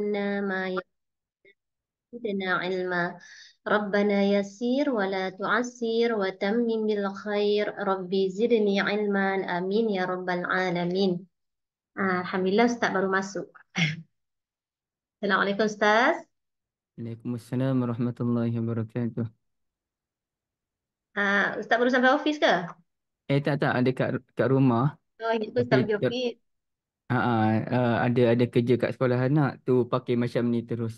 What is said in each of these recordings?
لنا ما يزيدنا علما ربنا يسير ولا تعسير وتمم بالخير ربي زدني علما امين يا رب العالمين الحمد لله استاذ baru masuk السلام عليكم استاذ وعليكم السلام ورحمة الله وبركاته uh, استاذ baru sampai office ke Eh tak tak dekat kat rumah Oh, itu Tapi, sampai office Ah uh, uh, ada ada kerja kat sekolah anak tu pakai macam ni terus.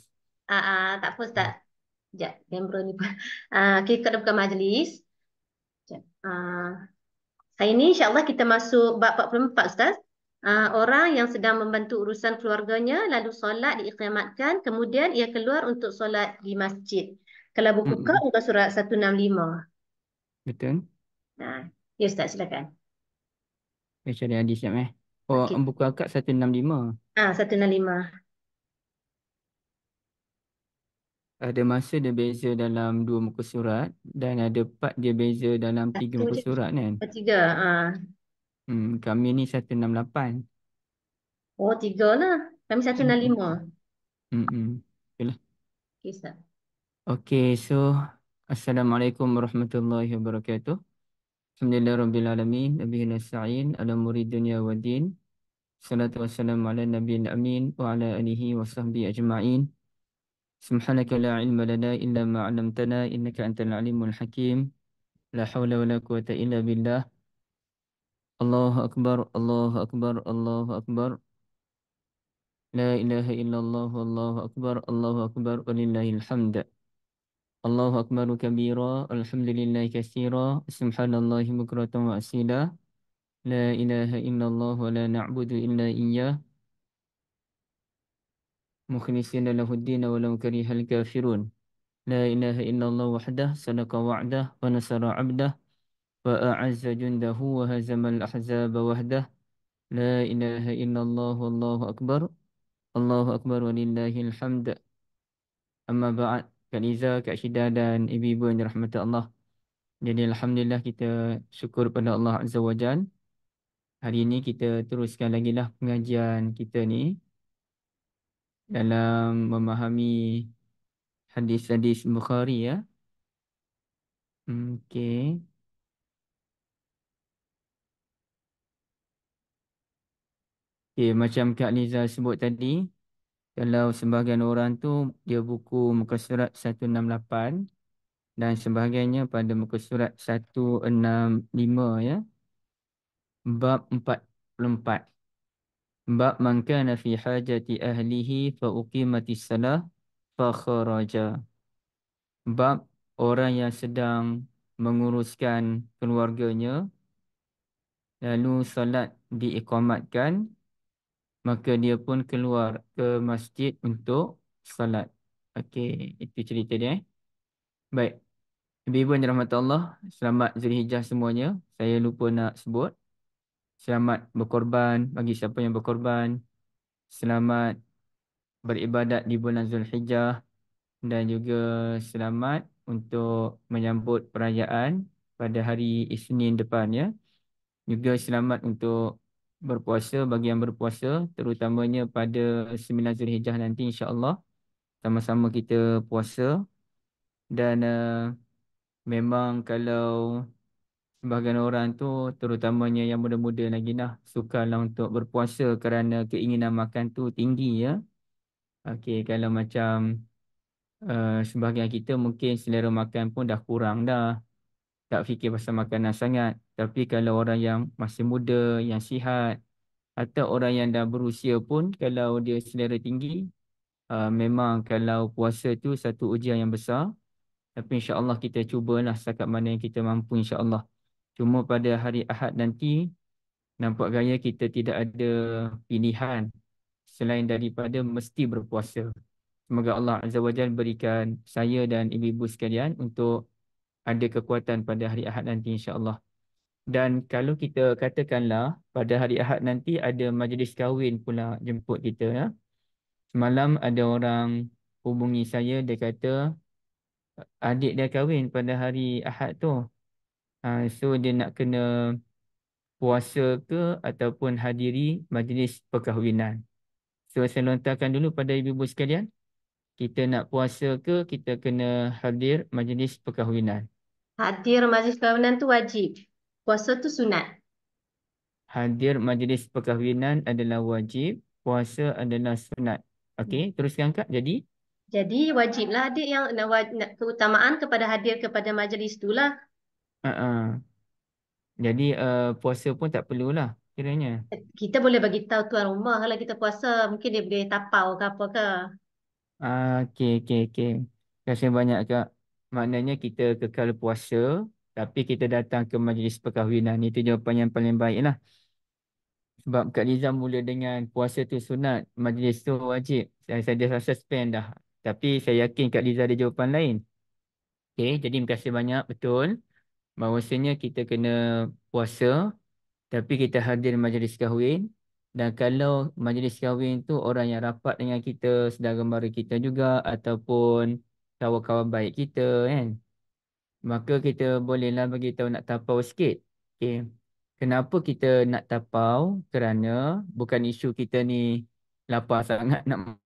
Ah uh, uh, tak apa ustaz. Jap, membro ni Ah uh, kita kena buka majlis. Jap. Ah uh, hari ni insya-Allah kita masuk bab 44 ustaz. Ah uh, orang yang sedang membantu urusan keluarganya lalu solat diikhtimatkan kemudian ia keluar untuk solat di masjid. Kalau buku buka mm-hmm. muka surat 165. Betul. Nah, uh, ya ustaz silakan. Baca dia hadis jap eh. Oh, okay. buku akad 165. Ah, ha, 165. Ada masa dia beza dalam dua muka surat dan ada part dia beza dalam tiga satu muka dia, surat kan? Oh, tiga. Ha. Hmm, kami ni 168. Oh, tiga lah. Kami 165. Hmm. hmm. Okeylah. Hmm. Okey, Ustaz. Okey, so Assalamualaikum warahmatullahi wabarakatuh. Alhamdulillah Rabbil Alamin Nabi Nasta'in Ala muri dunia wa din Salatu wassalamu ala Nabi Amin Wa ala alihi wa sahbihi ajma'in Subhanaka la ilma lana illa ma'alamtana Innaka antal alimul hakim La hawla wa la quwata illa billah Allahu Akbar Allahu Akbar Allahu Akbar La ilaha illallah Allahu Akbar Allahu Akbar Walillahil hamdah الله أكبر كبيرا الحمد لله كثيرا سبحان الله بكرة وأصيلا لا إله إلا الله ولا نعبد إلا إياه مخلصين له الدين ولو كره الكافرون لا إله إلا الله وحده صدق وعده ونصر عبده وأعز جنده وهزم الأحزاب وحده لا إله إلا الله والله أكبر الله أكبر ولله الحمد أما بعد Kak Liza, Kak Syida dan ibu-ibu yang dirahmati Allah. Jadi Alhamdulillah kita syukur pada Allah Azza wa Jal. Hari ini kita teruskan lagi lah pengajian kita ni dalam memahami hadis-hadis Bukhari ya. Okay. Okay, macam Kak Niza sebut tadi, kalau sebahagian orang tu dia buku muka surat 168 dan sebahagiannya pada muka surat 165 ya. Bab 44. Bab man kana fi hajati ahlihi fa uqimatis salah fa kharaja. Bab orang yang sedang menguruskan keluarganya lalu solat diikamatkan maka dia pun keluar ke masjid untuk salat. Okey, itu cerita dia. Eh? Baik. Ibu-ibu yang dirahmati Allah, selamat Zulhijjah semuanya. Saya lupa nak sebut. Selamat berkorban bagi siapa yang berkorban. Selamat beribadat di bulan Zulhijjah dan juga selamat untuk menyambut perayaan pada hari Isnin depan ya. Juga selamat untuk berpuasa bagi yang berpuasa terutamanya pada 9 Zulhijjah nanti insya-Allah sama-sama kita puasa dan uh, memang kalau sebahagian orang tu terutamanya yang muda-muda lagi suka lah untuk berpuasa kerana keinginan makan tu tinggi ya. Okey kalau macam uh, sebahagian kita mungkin selera makan pun dah kurang dah tak fikir pasal makanan sangat tapi kalau orang yang masih muda yang sihat atau orang yang dah berusia pun kalau dia selera tinggi uh, memang kalau puasa tu satu ujian yang besar tapi insya-Allah kita cubalah sekat mana yang kita mampu insya-Allah cuma pada hari Ahad nanti nampak gaya kita tidak ada pilihan selain daripada mesti berpuasa semoga Allah azza wajalla berikan saya dan ibu-ibu sekalian untuk ada kekuatan pada hari Ahad nanti insyaallah Dan kalau kita katakanlah pada hari Ahad nanti ada majlis kahwin pula jemput kita ya. Semalam ada orang hubungi saya dia kata adik dia kahwin pada hari Ahad tu. Ha, so dia nak kena puasa ke ataupun hadiri majlis perkahwinan. So saya lontarkan dulu pada ibu-ibu sekalian. Kita nak puasa ke kita kena hadir majlis perkahwinan. Hadir majlis perkahwinan tu wajib. Puasa tu sunat. Hadir majlis perkahwinan adalah wajib. Puasa adalah sunat. Okey, hmm. teruskan Kak. Jadi? Jadi wajiblah ada yang keutamaan kepada hadir kepada majlis tu lah. Uh -uh. Jadi uh, puasa pun tak perlulah kiranya. Kita boleh bagi tahu tuan rumah kalau kita puasa. Mungkin dia boleh tapau ke apa ke. Uh, okey, okey, okey. Terima kasih banyak Kak maknanya kita kekal puasa tapi kita datang ke majlis perkahwinan itu jawapan yang paling baiklah sebab Kak Liza mula dengan puasa tu sunat majlis tu wajib saya, saya dah suspend dah tapi saya yakin Kak Liza ada jawapan lain Okay, jadi terima kasih banyak betul bahawasanya kita kena puasa tapi kita hadir majlis kahwin dan kalau majlis kahwin tu orang yang rapat dengan kita, saudara mara kita juga ataupun kawan kawan baik kita kan maka kita bolehlah bagi tahu nak tapau sikit Okay. kenapa kita nak tapau kerana bukan isu kita ni lapar sangat nak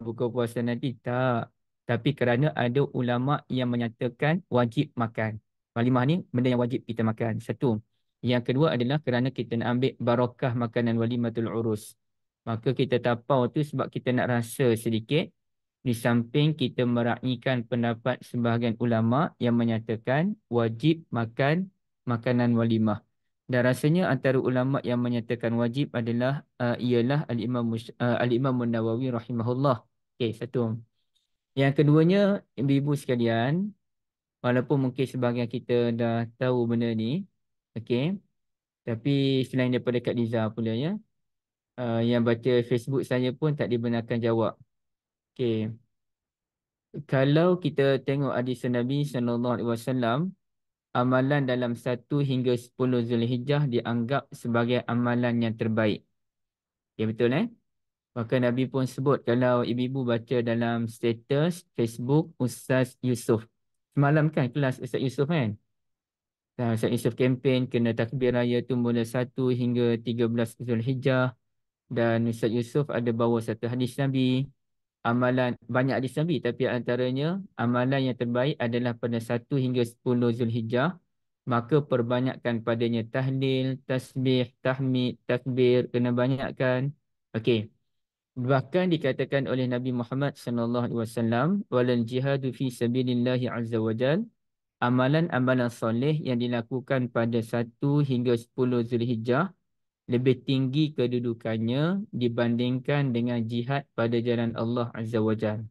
buka puasa nanti tak tapi kerana ada ulama yang menyatakan wajib makan walimah ni benda yang wajib kita makan satu yang kedua adalah kerana kita nak ambil barakah makanan walimatul urus maka kita tapau tu sebab kita nak rasa sedikit di samping kita meraihkan pendapat sebahagian ulama yang menyatakan wajib makan makanan walimah dan rasanya antara ulama yang menyatakan wajib adalah uh, ialah al-Imam uh, al-Imam rahimahullah okey satu yang keduanya ibu-ibu sekalian walaupun mungkin sebahagian kita dah tahu benda ni okey tapi selain daripada Kak Liza pula ya uh, yang baca Facebook saya pun tak dibenarkan jawab. Okay. Kalau kita tengok hadis Nabi SAW, amalan dalam satu hingga sepuluh Zulhijjah dianggap sebagai amalan yang terbaik. Ya okay, betul eh? Bahkan Nabi pun sebut kalau ibu-ibu baca dalam status Facebook Ustaz Yusuf. Semalam kan kelas Ustaz Yusuf kan? Ustaz Yusuf kempen kena takbir raya tu mula satu hingga tiga belas Zulhijjah dan Ustaz Yusuf ada bawa satu hadis Nabi amalan banyak hadis Nabi tapi antaranya amalan yang terbaik adalah pada satu hingga sepuluh Zulhijjah maka perbanyakkan padanya tahlil, tasbih, tahmid, takbir kena banyakkan okey bahkan dikatakan oleh Nabi Muhammad sallallahu alaihi wasallam walal jihadu fi sabilillah azza wajal amalan-amalan soleh yang dilakukan pada satu hingga sepuluh Zulhijjah lebih tinggi kedudukannya dibandingkan dengan jihad pada jalan Allah Azza wa Jal.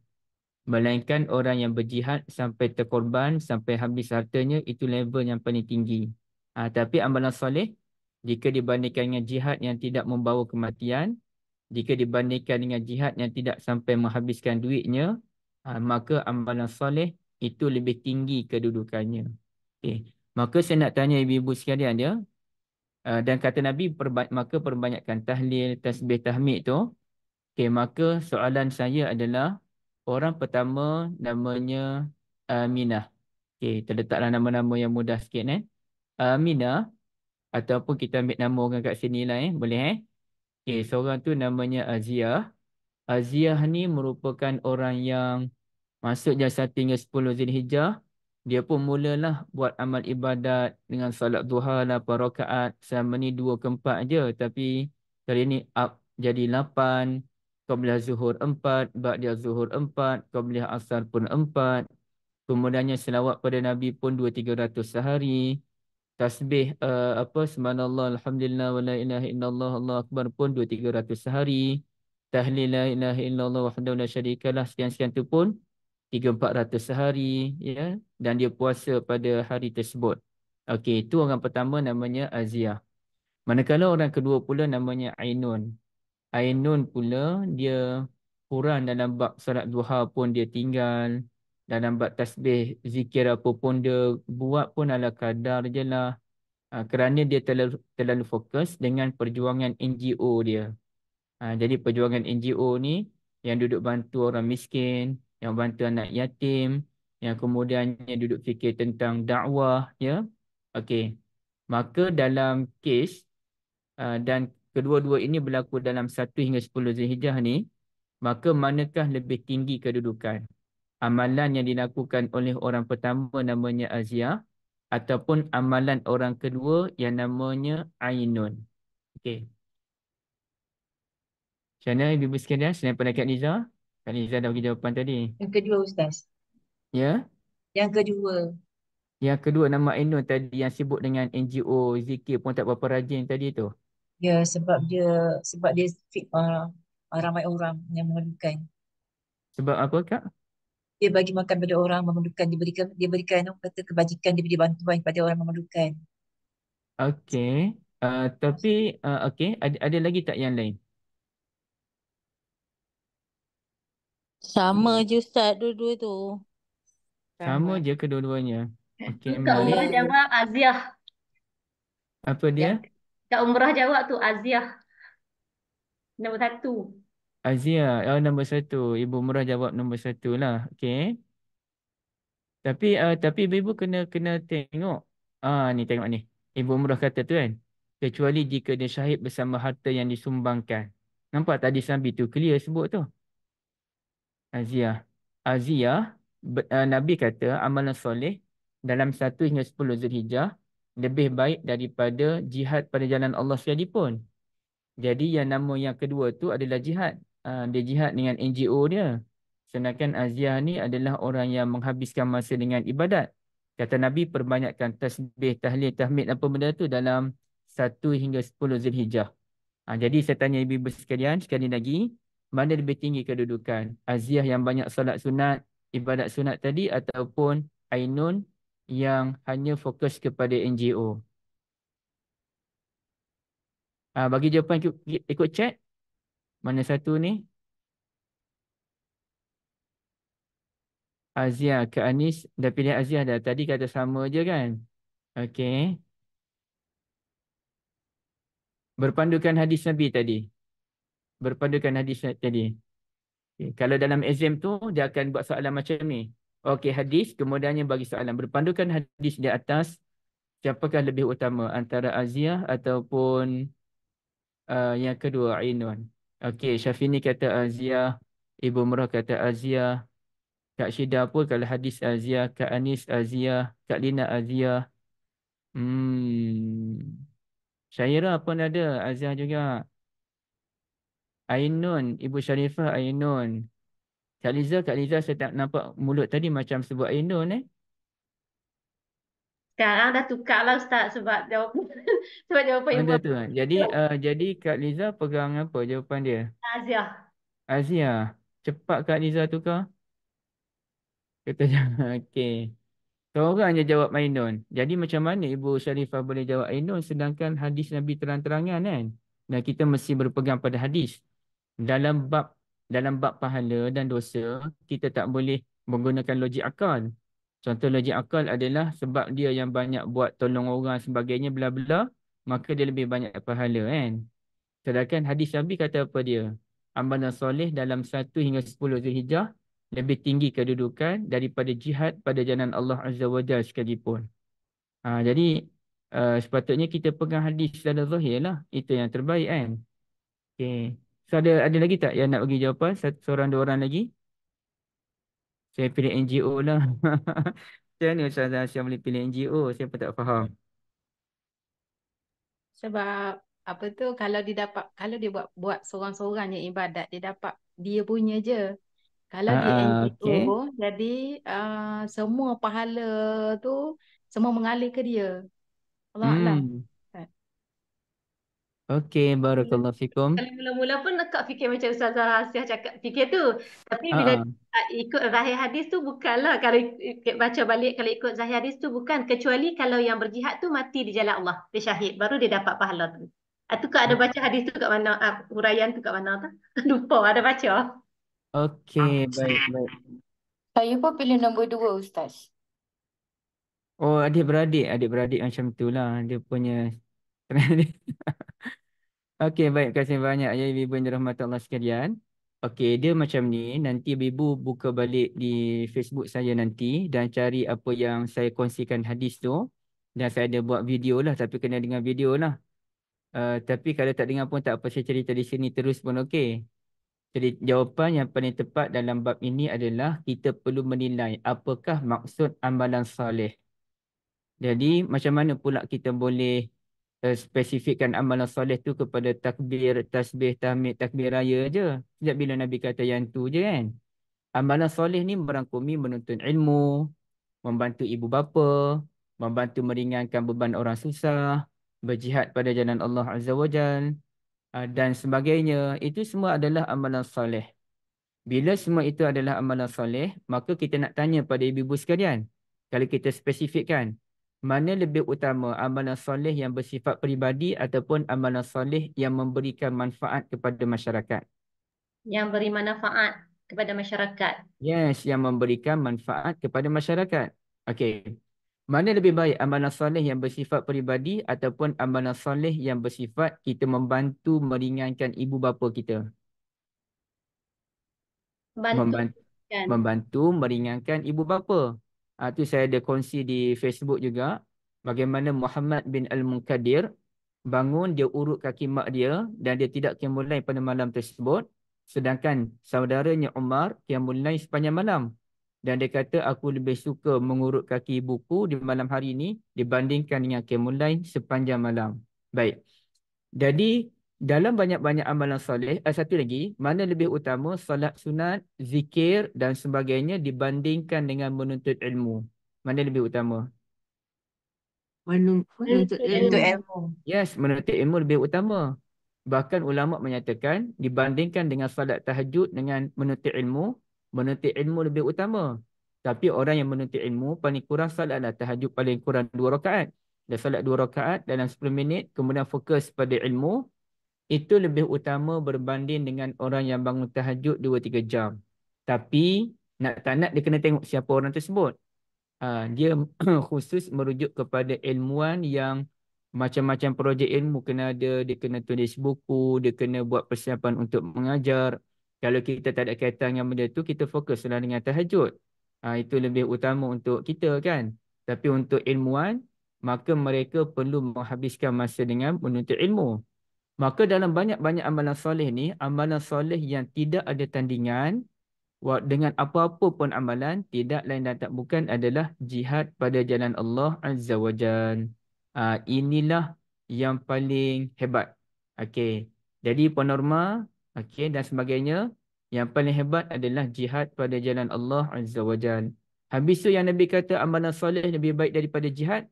Melainkan orang yang berjihad sampai terkorban, sampai habis hartanya, itu level yang paling tinggi. Ha, tapi amalan soleh, jika dibandingkan dengan jihad yang tidak membawa kematian, jika dibandingkan dengan jihad yang tidak sampai menghabiskan duitnya, ha, maka amalan soleh itu lebih tinggi kedudukannya. Okay. Maka saya nak tanya ibu-ibu sekalian ya, Eh, dan kata Nabi perba maka perbanyakkan tahlil tasbih tahmid tu okey maka soalan saya adalah orang pertama namanya Aminah eh, okey terletaklah nama-nama yang mudah sikit eh Aminah eh, ataupun kita ambil nama orang kat sini lah eh boleh eh okey seorang tu namanya Aziah Aziah ni merupakan orang yang masuk jasa tinggal 10 Zulhijah dia pun mulalah buat amal ibadat dengan salat duha lah, parokaat. Selama ni dua ke empat je. Tapi kali ni up jadi lapan. Qabliyah zuhur empat. Ba'diyah zuhur empat. Qabliyah asar pun empat. Kemudiannya selawat pada Nabi pun dua tiga ratus sehari. Tasbih uh, apa subhanallah alhamdulillah wa la ilaha illallah Allah akbar pun dua tiga ratus sehari. Tahlil la ilaha illallah wahdahu la syarikalah sekian-sekian tu pun tiga empat ratus sehari ya dan dia puasa pada hari tersebut. Okey, itu orang pertama namanya Aziah. Manakala orang kedua pula namanya Ainun. Ainun pula dia kurang dalam bab solat duha pun dia tinggal. Dalam bab tasbih zikir apa pun dia buat pun ala kadar je lah. Ha, kerana dia terlalu, terlalu fokus dengan perjuangan NGO dia. Ha, jadi perjuangan NGO ni yang duduk bantu orang miskin, yang bantu anak yatim, yang kemudiannya duduk fikir tentang dakwah, ya. Okey. Maka dalam kes uh, dan kedua-dua ini berlaku dalam 1 hingga 10 Zulhijah ni, maka manakah lebih tinggi kedudukan? Amalan yang dilakukan oleh orang pertama namanya Azia ataupun amalan orang kedua yang namanya Ainun. Okey. Channel Ibu Sekalian, Senai Pendekat Nizam. Kak Izan dah bagi jawapan tadi. Yang kedua Ustaz. Ya? Yeah? Yang kedua. Yang kedua nama Enon tadi yang sibuk dengan NGO Zikir pun tak berapa rajin tadi tu. Ya yeah, sebab dia sebab dia fit orang, uh, uh, ramai orang yang memerlukan. Sebab apa Kak? Dia bagi makan pada orang memerlukan. Dia berikan, dia berikan kata kebajikan. Dia beri bantuan kepada orang memerlukan. Okay. Uh, tapi uh, okay. Ada, ada lagi tak yang lain? Sama hmm. je Ustaz dua-dua tu. Sama je kedua-duanya. Okay, Kak Umrah jawab Aziah. Apa dia? Kak Umrah jawab tu Aziah. Nombor satu. Aziah. Oh, nombor satu. Ibu Umrah jawab nombor satu lah. Okey. Tapi uh, tapi ibu kena kena tengok. Ah ni tengok ni. Ibu Umrah kata tu kan. Kecuali jika dia syahid bersama harta yang disumbangkan. Nampak tadi Sambi tu clear sebut tu. Azia, Azia, eh, Nabi kata amalan soleh dalam satu hingga 10 Zulhijjah lebih baik daripada jihad pada jalan Allah pun. Jadi yang nama yang kedua tu adalah jihad. Ah, dia jihad dengan NGO dia. Sedangkan Azia ni adalah orang yang menghabiskan masa dengan ibadat. Kata Nabi perbanyakkan tasbih, tahlil, tahmid apa benda tu dalam satu hingga 10 Zulhijjah. Ha, jadi saya tanya ibu-ibu sekalian sekali lagi mana lebih tinggi kedudukan aziah yang banyak solat sunat ibadat sunat tadi ataupun ainun yang hanya fokus kepada NGO ah bagi jawapan ikut, ikut chat mana satu ni Aziah ke Anis dah pilih Aziah dah tadi kata sama je kan okey berpandukan hadis nabi tadi berpandukan hadis tadi. Okay. Kalau dalam exam tu dia akan buat soalan macam ni. Okey hadis kemudiannya bagi soalan berpandukan hadis di atas siapakah lebih utama antara Aziah ataupun uh, yang kedua Ainun. Okey Syafini kata Aziah, Ibu Murah kata Aziah, Kak Syida pun kalau hadis Aziah, Kak Anis Aziah, Kak Lina Aziah. Hmm. Syaira pun ada Aziah juga. Ainun, Ibu Sharifah Ainun. Kak Liza, Kak Liza saya tak nampak mulut tadi macam sebut Ainun eh. Sekarang dah tukar lah Ustaz sebab jawapan. sebab jawapan Ibu. Oh, jadi uh, jadi Kak Liza pegang apa jawapan dia? Azia. Azia. Cepat Kak Liza tukar. Kata jangan. Okey. Seorang je jawab Ainun. Jadi macam mana Ibu Sharifah boleh jawab Ainun sedangkan hadis Nabi terang-terangan kan? Dan kita mesti berpegang pada hadis dalam bab dalam bab pahala dan dosa kita tak boleh menggunakan logik akal. Contoh logik akal adalah sebab dia yang banyak buat tolong orang sebagainya bla bla maka dia lebih banyak pahala kan. Sedangkan hadis Nabi kata apa dia? Amalan soleh dalam satu hingga sepuluh Zulhijjah lebih tinggi kedudukan daripada jihad pada jalan Allah Azza wa Jalla sekalipun. Ha, jadi uh, sepatutnya kita pegang hadis dalam zahir Itu yang terbaik kan. Okay. So ada ada lagi tak yang nak bagi jawapan? Satu seorang dua orang lagi? Saya pilih NGO lah. Macam mana Ustazah Asya boleh pilih NGO? Siapa tak faham? Sebab apa tu kalau dia dapat kalau dia buat buat seorang-seorang je ibadat dia dapat dia punya je. Kalau uh, ah, dia NGO okay. jadi uh, semua pahala tu semua mengalir ke dia. Allah hmm. Allah. Okay, barakallahu fikum. Kalau mula-mula pun nak fikir macam Ustazah Hasiah cakap fikir tu. Tapi bila uh-huh. ikut zahir hadis tu bukanlah kalau baca balik kalau ikut zahir hadis tu bukan kecuali kalau yang berjihad tu mati di jalan Allah, dia syahid, baru dia dapat pahala tu. Atau ah, kau ada baca hadis tu kat mana? Uh, huraian tu kat mana tu? Lupa ada baca. Okay, baik, baik. Saya pun pilih nombor dua Ustaz. Oh adik-beradik, adik-beradik macam tu lah. Dia punya Okey, baik. Terima kasih banyak. Ya, Ibu yang Rahmat Allah sekalian. Okey, dia macam ni. Nanti Ibu buka balik di Facebook saya nanti dan cari apa yang saya kongsikan hadis tu. Dan saya ada buat video lah tapi kena dengan video lah. Uh, tapi kalau tak dengar pun tak apa. Saya cerita di sini terus pun okey. Jadi jawapan yang paling tepat dalam bab ini adalah kita perlu menilai apakah maksud amalan salih. Jadi macam mana pula kita boleh Eh, spesifikkan amalan soleh tu kepada takbir, tasbih, tahmid, takbir raya je. Sejak bila Nabi kata yang tu je kan. Amalan soleh ni merangkumi menuntun ilmu, membantu ibu bapa, membantu meringankan beban orang susah, berjihad pada jalan Allah Azza wa Jal, ah, dan sebagainya. Itu semua adalah amalan soleh. Bila semua itu adalah amalan soleh, maka kita nak tanya pada ibu-ibu sekalian. Kalau kita spesifikkan, mana lebih utama amalan soleh yang bersifat peribadi ataupun amalan soleh yang memberikan manfaat kepada masyarakat? Yang beri manfaat kepada masyarakat. Yes, yang memberikan manfaat kepada masyarakat. Okey. Mana lebih baik amalan soleh yang bersifat peribadi ataupun amalan soleh yang bersifat kita membantu meringankan ibu bapa kita? Bantu. Membantu, membantu meringankan ibu bapa. Ah tu saya ada kongsi di Facebook juga bagaimana Muhammad bin Al-Munkadir bangun dia urut kaki mak dia dan dia tidak kiamulain pada malam tersebut sedangkan saudaranya Umar kiamulain sepanjang malam dan dia kata aku lebih suka mengurut kaki buku di malam hari ini dibandingkan dengan kiamulain sepanjang malam. Baik. Jadi dalam banyak-banyak amalan soleh, eh, satu lagi, mana lebih utama solat sunat, zikir dan sebagainya dibandingkan dengan menuntut ilmu? Mana lebih utama? Menuntut ilmu. Yes, menuntut ilmu lebih utama. Bahkan ulama menyatakan dibandingkan dengan solat tahajud dengan menuntut ilmu, menuntut ilmu lebih utama. Tapi orang yang menuntut ilmu paling kurang solatlah tahajud paling kurang dua rakaat. Dia solat dua rakaat dalam 10 minit kemudian fokus pada ilmu itu lebih utama berbanding dengan orang yang bangun tahajud 2-3 jam. Tapi nak tak nak dia kena tengok siapa orang tersebut. Ah, dia khusus merujuk kepada ilmuwan yang macam-macam projek ilmu kena ada, dia kena tulis buku, dia kena buat persiapan untuk mengajar. Kalau kita tak ada kaitan dengan benda tu, kita fokuslah dengan tahajud. Uh, itu lebih utama untuk kita kan. Tapi untuk ilmuwan, maka mereka perlu menghabiskan masa dengan menuntut ilmu. Maka dalam banyak-banyak amalan soleh ni, amalan soleh yang tidak ada tandingan dengan apa-apa pun amalan, tidak lain dan tak bukan adalah jihad pada jalan Allah Azza wa Jal. Ah, inilah yang paling hebat. Okay. Jadi panorma okay, dan sebagainya, yang paling hebat adalah jihad pada jalan Allah Azza wa Jal. Habis tu yang Nabi kata amalan soleh lebih baik daripada jihad,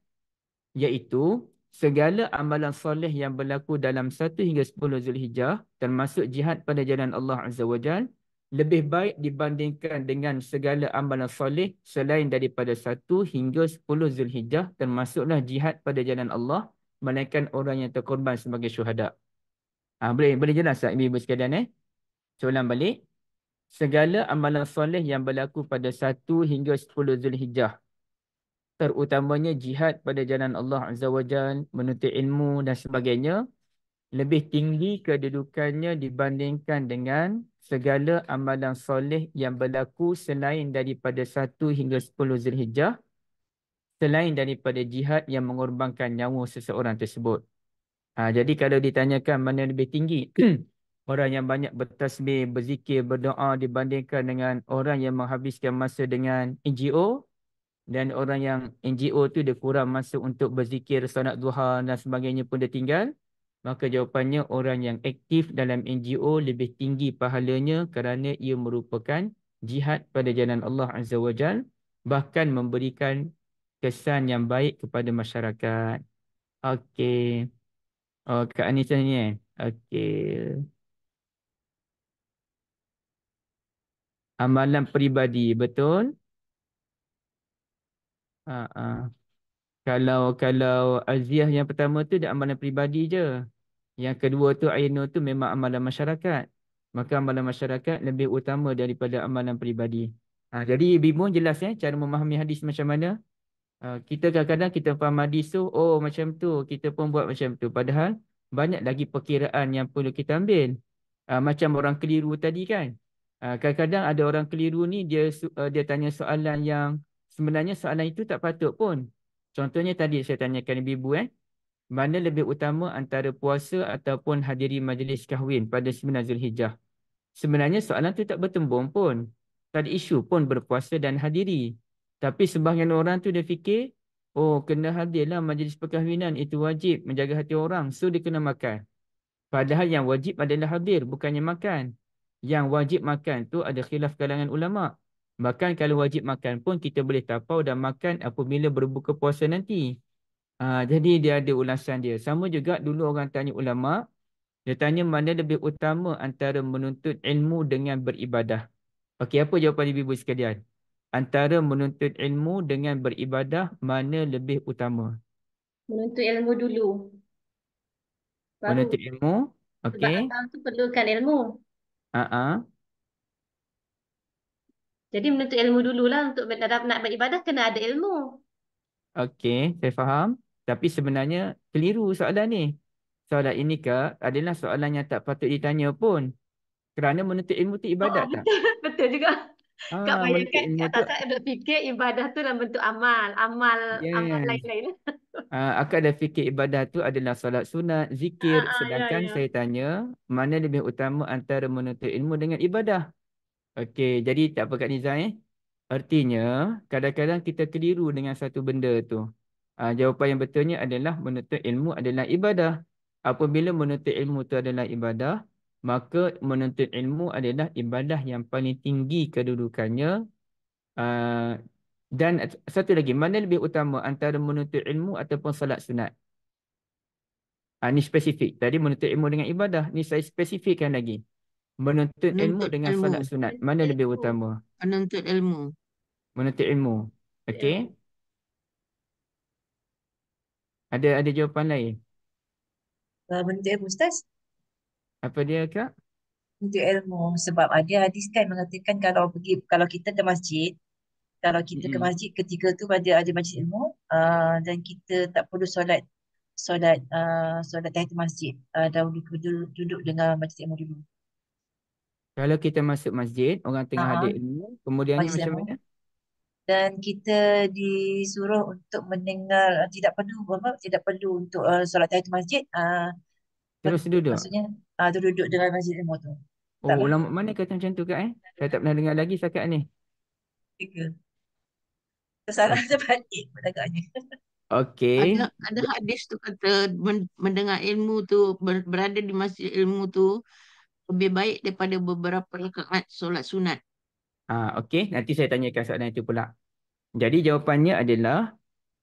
iaitu segala amalan soleh yang berlaku dalam 1 hingga 10 Zulhijjah termasuk jihad pada jalan Allah Azza wa Jal lebih baik dibandingkan dengan segala amalan soleh selain daripada 1 hingga 10 Zulhijjah termasuklah jihad pada jalan Allah melainkan orang yang terkorban sebagai syuhada. Ha, boleh boleh jelas tak ibu-ibu sekalian eh? Seulang balik. Segala amalan soleh yang berlaku pada 1 hingga 10 Zulhijjah terutamanya jihad pada jalan Allah Azza wa Jal, menuntut ilmu dan sebagainya, lebih tinggi kedudukannya dibandingkan dengan segala amalan soleh yang berlaku selain daripada 1 hingga 10 Zulhijjah, selain daripada jihad yang mengorbankan nyawa seseorang tersebut. Ha, jadi kalau ditanyakan mana lebih tinggi, orang yang banyak bertasbih, berzikir, berdoa dibandingkan dengan orang yang menghabiskan masa dengan NGO, dan orang yang NGO tu dia kurang masuk untuk berzikir solat duha dan sebagainya pun dia tinggal maka jawapannya orang yang aktif dalam NGO lebih tinggi pahalanya kerana ia merupakan jihad pada jalan Allah Azza Wajal, bahkan memberikan kesan yang baik kepada masyarakat okey oh kak Anisa ni eh okey amalan peribadi betul Uh-uh. Kalau kalau aziah yang pertama tu dia amalan peribadi je. Yang kedua tu ainu tu memang amalan masyarakat. Maka amalan masyarakat lebih utama daripada amalan peribadi. Ha, jadi bimun jelas eh cara memahami hadis macam mana? Uh, kita kadang-kadang kita faham hadis tu oh macam tu kita pun buat macam tu padahal banyak lagi perkiraan yang perlu kita ambil. Uh, macam orang keliru tadi kan. Kadang-kadang ada orang keliru ni dia eh, dia tanya soalan yang sebenarnya soalan itu tak patut pun. Contohnya tadi saya tanyakan ibu, ibu eh. Mana lebih utama antara puasa ataupun hadiri majlis kahwin pada 9 Zulhijjah? Sebenarnya soalan tu tak bertembung pun. Tak ada isu pun berpuasa dan hadiri. Tapi sebahagian orang tu dia fikir, oh kena hadirlah majlis perkahwinan itu wajib menjaga hati orang. So dia kena makan. Padahal yang wajib adalah hadir bukannya makan. Yang wajib makan tu ada khilaf kalangan ulama'. Bahkan kalau wajib makan pun kita boleh tapau dan makan apabila berbuka puasa nanti. Ha, jadi dia ada ulasan dia. Sama juga dulu orang tanya ulama, dia tanya mana lebih utama antara menuntut ilmu dengan beribadah. Okey, apa jawapan ibu-ibu sekalian? Antara menuntut ilmu dengan beribadah, mana lebih utama? Menuntut ilmu dulu. Baru. Menuntut ilmu. Okey. Sebab tu perlukan ilmu. Haa. Ha. Uh -huh. Jadi menuntut ilmu dululah untuk nak, nak beribadah kena ada ilmu. Okey, saya faham. Tapi sebenarnya keliru soalan ni. Soalan ini ke adalah soalan yang tak patut ditanya pun. Kerana menuntut ilmu tu ibadat oh, tak? Betul, juga. Ah, Kak bayangkan tak tak ada fikir ibadah tu dalam bentuk amal. Amal yes. amal lain-lain. Ah, akak ada fikir ibadah tu adalah solat sunat, zikir. Ah, ah ya, Sedangkan ya, ya. saya tanya, mana lebih utama antara menuntut ilmu dengan ibadah? Okey, jadi tak apa Kak Nizam eh. Artinya, kadang-kadang kita keliru dengan satu benda tu. Ha, jawapan yang betulnya adalah menuntut ilmu adalah ibadah. Apabila menuntut ilmu tu adalah ibadah, maka menuntut ilmu adalah ibadah yang paling tinggi kedudukannya. Ha, dan satu lagi, mana lebih utama antara menuntut ilmu ataupun salat sunat? Ha, spesifik. Tadi menuntut ilmu dengan ibadah. Ni saya spesifikkan lagi. Menuntut, menuntut ilmu dengan ilmu. solat sunat. Mana menuntut lebih utama? Menuntut ilmu. Menuntut ilmu. Okey. Ya. Ada ada jawapan lain? Uh, menuntut ilmu, Ustaz. Apa dia, Kak? Menuntut ilmu. Sebab ada hadis kan mengatakan kalau pergi kalau kita ke masjid, kalau kita mm-hmm. ke masjid ketika tu ada ada masjid ilmu uh, dan kita tak perlu solat solat uh, solat tahiyat masjid uh, dahulu duduk, duduk dengan majlis ilmu dulu. Mm-hmm. Kalau kita masuk masjid, orang tengah uh-huh. hadir ilmu, kemudiannya macam mana? Dan kita disuruh untuk mendengar, eh, tidak perlu apa, tidak perlu untuk uh, solat tahiyat masjid. Uh, Terus duduk? Maksudnya, uh, duduk dengan masjid ilmu tu. Oh, tak ulama mana kata macam tu kak eh? Saya tak pernah dengar lagi sakat ni. Tiga. Kesalahan sebab ni, agaknya. Okay. Ada, ada hadis tu kata mendengar ilmu tu, berada di masjid ilmu tu, lebih baik daripada beberapa rakaat solat sunat? Ah, Okey, nanti saya tanyakan soalan itu pula. Jadi jawapannya adalah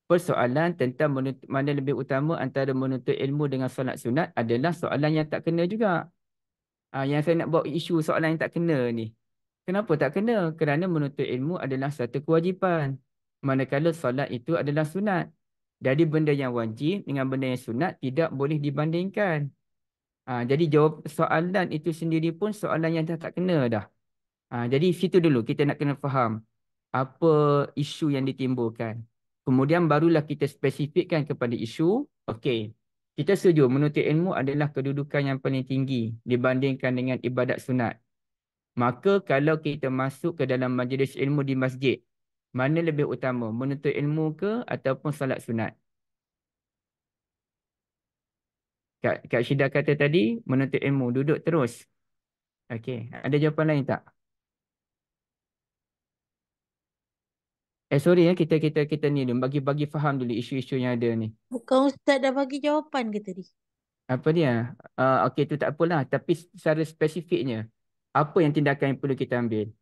persoalan tentang mana lebih utama antara menuntut ilmu dengan solat sunat adalah soalan yang tak kena juga. Ah, yang saya nak bawa isu soalan yang tak kena ni. Kenapa tak kena? Kerana menuntut ilmu adalah satu kewajipan. Manakala solat itu adalah sunat. Jadi benda yang wajib dengan benda yang sunat tidak boleh dibandingkan. Ha, jadi jawab soalan itu sendiri pun soalan yang dah tak kena dah. Ha, jadi situ dulu kita nak kena faham apa isu yang ditimbulkan. Kemudian barulah kita spesifikkan kepada isu. Okey, kita setuju menuntut ilmu adalah kedudukan yang paling tinggi dibandingkan dengan ibadat sunat. Maka kalau kita masuk ke dalam majlis ilmu di masjid, mana lebih utama menuntut ilmu ke ataupun salat sunat? Kak, Kak Syida kata tadi, menuntut ilmu, duduk terus. Okey, ada jawapan lain tak? Eh sorry ya, kita kita kita ni dulu bagi bagi faham dulu isu-isu yang ada ni. Bukan ustaz dah bagi jawapan ke tadi? Apa dia? Uh, okey tu tak apalah, tapi secara spesifiknya apa yang tindakan yang perlu kita ambil?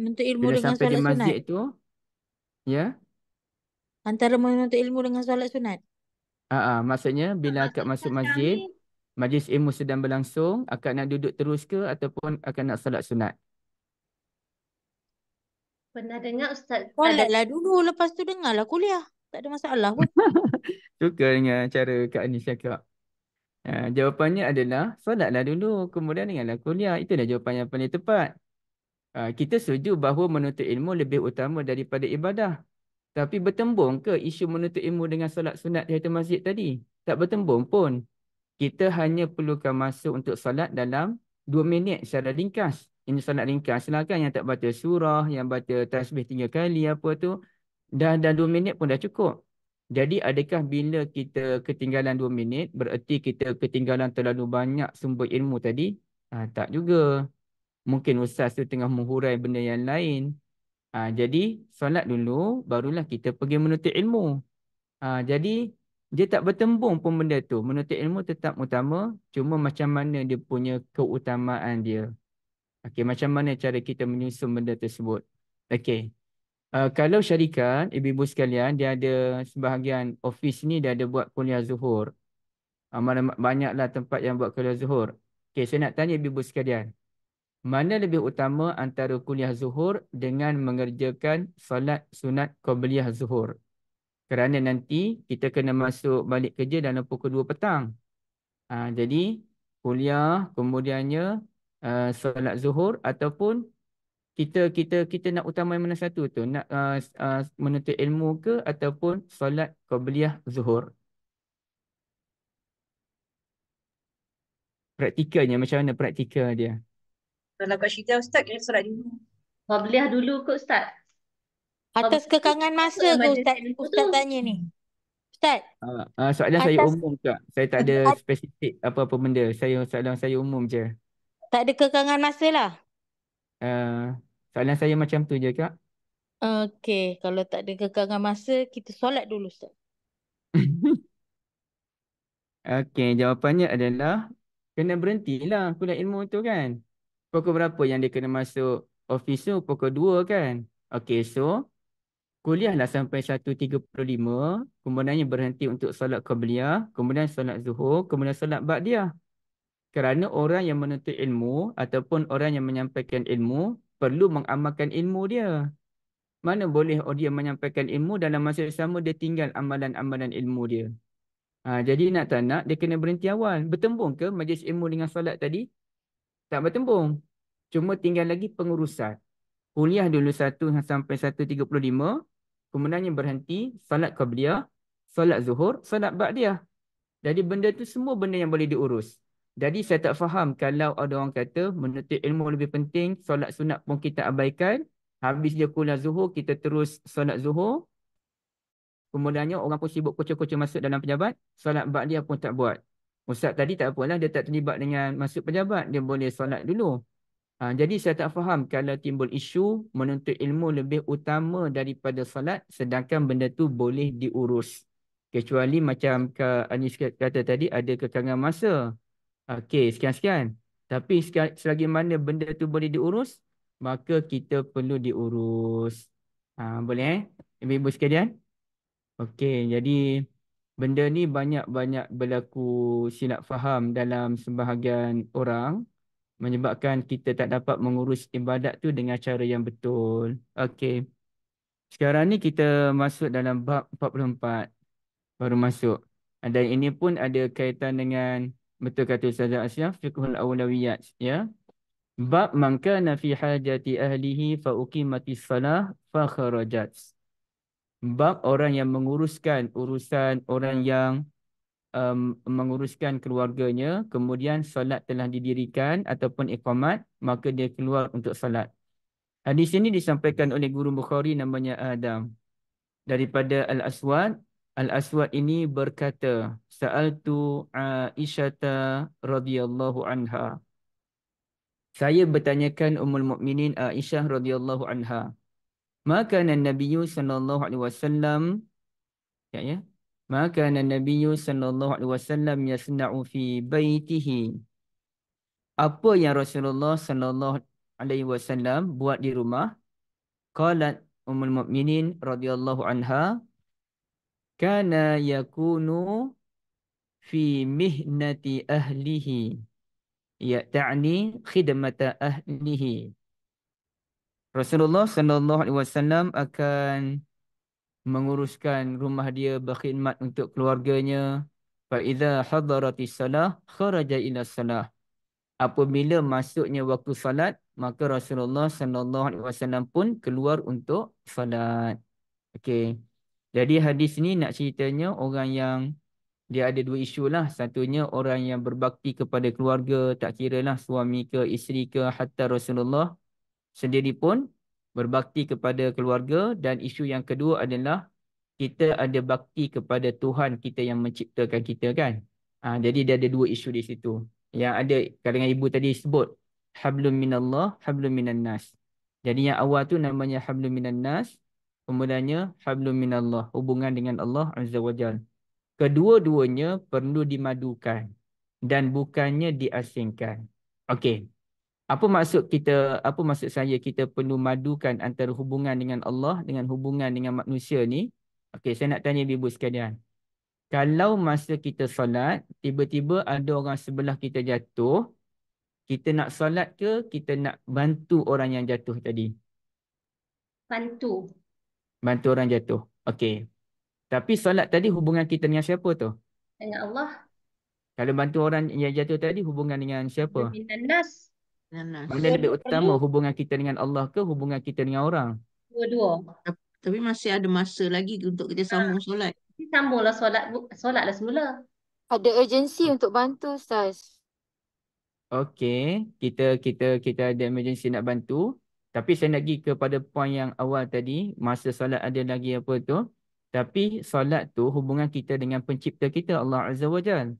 Menuntut ilmu Bila dengan solat sunat. Sampai di masjid sunat. tu. Ya. Antara menuntut ilmu dengan solat sunat. Ah, uh, uh, maksudnya bila akak masuk masjid, majlis ilmu sedang berlangsung, akak nak duduk terus ke ataupun akak nak solat sunat? Pernah dengar Ustaz? Solatlah dulu, lepas tu dengarlah kuliah. Tak ada masalah pun. Suka dengan cara Kak Anis cakap. Uh, jawapannya adalah solatlah dulu, kemudian dengarlah kuliah. Itulah jawapan yang paling tepat. Uh, kita setuju bahawa menuntut ilmu lebih utama daripada ibadah. Tapi bertembung ke isu menuntut ilmu dengan solat sunat di hati masjid tadi? Tak bertembung pun. Kita hanya perlukan masa untuk solat dalam 2 minit secara ringkas. Ini solat ringkas. Silakan yang tak baca surah, yang baca tasbih tiga kali apa tu. Dah, dah 2 minit pun dah cukup. Jadi adakah bila kita ketinggalan 2 minit, bererti kita ketinggalan terlalu banyak sumber ilmu tadi? Ha, tak juga. Mungkin ustaz tu tengah menghurai benda yang lain. Ha, jadi solat dulu barulah kita pergi menuntut ilmu. Ha, jadi dia tak bertembung pun benda tu. Menuntut ilmu tetap utama. Cuma macam mana dia punya keutamaan dia. Okey, macam mana cara kita menyusun benda tersebut. Okey. Uh, kalau syarikat, ibu-ibu sekalian, dia ada sebahagian office ni dia ada buat kuliah zuhur. Uh, banyaklah tempat yang buat kuliah zuhur. Okey, saya nak tanya ibu-ibu sekalian. Mana lebih utama antara kuliah zuhur dengan mengerjakan solat sunat qabliyah zuhur? Kerana nanti kita kena masuk balik kerja dalam pukul 2 petang. Ha, jadi kuliah kemudiannya uh, solat zuhur ataupun kita kita kita nak utama yang mana satu tu? Nak uh, uh, menuntut ilmu ke ataupun solat qabliyah zuhur? Praktikalnya macam mana praktikal dia? Kalau Kak Syiza Ustaz, kena solat dulu. Qabliyah dulu kot Ustaz. Atas kekangan masa ke Ustaz? Ustaz tanya ni. Ustaz. Ha, uh, soalan saya umum Ustaz. Saya tak ada spesifik apa-apa benda. Saya soalan saya umum je. Tak ada kekangan masa lah. Uh, soalan saya macam tu je Kak. Okay, kalau tak ada kekangan masa, kita solat dulu Ustaz. Okey, jawapannya adalah kena berhentilah kuliah ilmu tu kan pukul berapa yang dia kena masuk office tu? Pukul 2 kan? Okay, so kuliahlah sampai 1.35. Kemudiannya berhenti untuk solat qabliyah. Kemudian solat zuhur. Kemudian solat ba'diyah. Kerana orang yang menuntut ilmu ataupun orang yang menyampaikan ilmu perlu mengamalkan ilmu dia. Mana boleh oh, dia menyampaikan ilmu dalam masa yang sama dia tinggal amalan-amalan ilmu dia. Ha, jadi nak tak nak, dia kena berhenti awal. Bertembung ke majlis ilmu dengan solat tadi? tak bertembung. Cuma tinggal lagi pengurusan. Kuliah dulu satu sampai satu tiga puluh lima, Kemudiannya berhenti. Salat Qabliyah. Salat Zuhur. Salat Ba'diyah. Jadi benda tu semua benda yang boleh diurus. Jadi saya tak faham kalau ada orang kata menutup ilmu lebih penting, salat sunat pun kita abaikan. Habis dia kuliah zuhur, kita terus salat zuhur. Kemudiannya orang pun sibuk kocok-kocok masuk dalam pejabat, solat bakdia pun tak buat. Ustaz tadi tak apalah dia tak terlibat dengan masuk pejabat. Dia boleh solat dulu. Ha, jadi saya tak faham kalau timbul isu menuntut ilmu lebih utama daripada solat sedangkan benda tu boleh diurus. Kecuali macam ke Anis kata tadi ada kekangan masa. Okey sekian-sekian. Tapi selagi mana benda tu boleh diurus maka kita perlu diurus. Ha, boleh eh? Ibu-ibu sekalian? Okey jadi benda ni banyak-banyak berlaku silap faham dalam sebahagian orang menyebabkan kita tak dapat mengurus ibadat tu dengan cara yang betul. Okey. Sekarang ni kita masuk dalam bab 44. Baru masuk. Dan ini pun ada kaitan dengan betul kata Ustaz Asyaf fiqhul awlawiyat ya. Bab mangka nafi hajati ahlihi fa uqimatis salah fa kharajat bab orang yang menguruskan urusan orang yang um, menguruskan keluarganya kemudian solat telah didirikan ataupun iqamat maka dia keluar untuk solat hadis ini disampaikan oleh guru bukhari namanya adam daripada al aswad al aswad ini berkata sa'altu aisyah radhiyallahu anha saya bertanyakan ummul mukminin aisyah radhiyallahu anha maka Nabi sallallahu alaihi wasallam ya ya maka Nabi sallallahu alaihi wasallam yasna'u fi baitihi apa yang Rasulullah sallallahu alaihi wasallam buat di rumah qalat ummul mukminin radhiyallahu anha kana yakunu fi mihnati ahlihi ya ta'ni khidmata ahlihi Rasulullah sallallahu alaihi wasallam akan menguruskan rumah dia berkhidmat untuk keluarganya fa idza hadaratis salah kharaja ila salah apabila masuknya waktu salat maka Rasulullah sallallahu alaihi wasallam pun keluar untuk salat okey jadi hadis ni nak ceritanya orang yang dia ada dua isu lah. Satunya orang yang berbakti kepada keluarga, tak kira lah suami ke, isteri ke, hatta Rasulullah sendiri pun berbakti kepada keluarga dan isu yang kedua adalah kita ada bakti kepada Tuhan kita yang menciptakan kita kan. Ha, jadi dia ada dua isu di situ. Yang ada kadang-kadang ibu tadi sebut hablum minallah, hablum minan nas. Jadi yang awal tu namanya hablum minan nas, kemudiannya hablum minallah, hubungan dengan Allah Azza wa Kedua-duanya perlu dimadukan dan bukannya diasingkan. Okey, apa maksud kita apa maksud saya kita perlu madukan antara hubungan dengan Allah dengan hubungan dengan manusia ni okey saya nak tanya ibu sekalian kalau masa kita solat tiba-tiba ada orang sebelah kita jatuh kita nak solat ke kita nak bantu orang yang jatuh tadi bantu bantu orang jatuh okey tapi solat tadi hubungan kita dengan siapa tu dengan Allah kalau bantu orang yang jatuh tadi hubungan dengan siapa dengan nas mana lebih utama hubungan kita dengan Allah ke hubungan kita dengan orang? Dua-dua. Tapi masih ada masa lagi untuk kita ah, sambung solat. Sambunglah solat solatlah semula. Ada urgensi untuk bantu Ustaz. Okey, kita kita kita ada agensi nak bantu. Tapi saya nak pergi kepada poin yang awal tadi, masa solat ada lagi apa tu. Tapi solat tu hubungan kita dengan pencipta kita Allah Azza wa Jalla.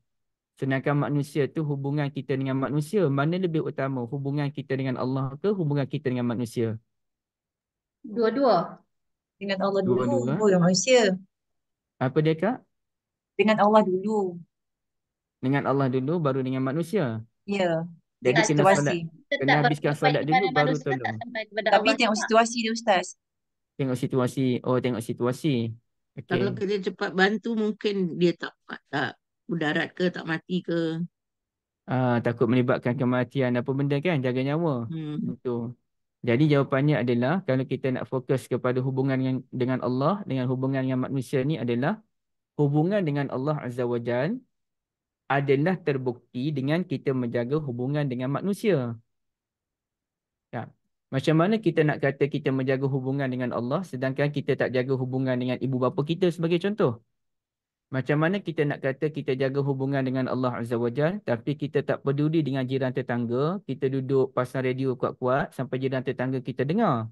Sedangkan manusia tu hubungan kita dengan manusia. Mana lebih utama? Hubungan kita dengan Allah ke hubungan kita dengan manusia? Dua-dua. Dengan Allah dulu, dua-dua. Eh? hubungan manusia. Apa dia, Kak? Dengan Allah dulu. Dengan Allah dulu, baru dengan manusia? Ya. Jadi kena situasi. solat. Kena tak habiskan solat dulu, baru tolong. Tapi tengok tak. situasi dia, Ustaz. Tengok situasi. Oh, tengok situasi. Okay. Kalau kena cepat bantu, mungkin dia tak, tak mudarat ke tak mati ke ah takut melibatkan kematian apa benda kan jaga nyawa hmm. itu hmm, jadi jawapannya adalah kalau kita nak fokus kepada hubungan dengan Allah dengan hubungan yang manusia ni adalah hubungan dengan Allah azza wajal adalah terbukti dengan kita menjaga hubungan dengan manusia ya macam mana kita nak kata kita menjaga hubungan dengan Allah sedangkan kita tak jaga hubungan dengan ibu bapa kita sebagai contoh? Macam mana kita nak kata kita jaga hubungan dengan Allah Azza wa Jal tapi kita tak peduli dengan jiran tetangga, kita duduk pasang radio kuat-kuat sampai jiran tetangga kita dengar.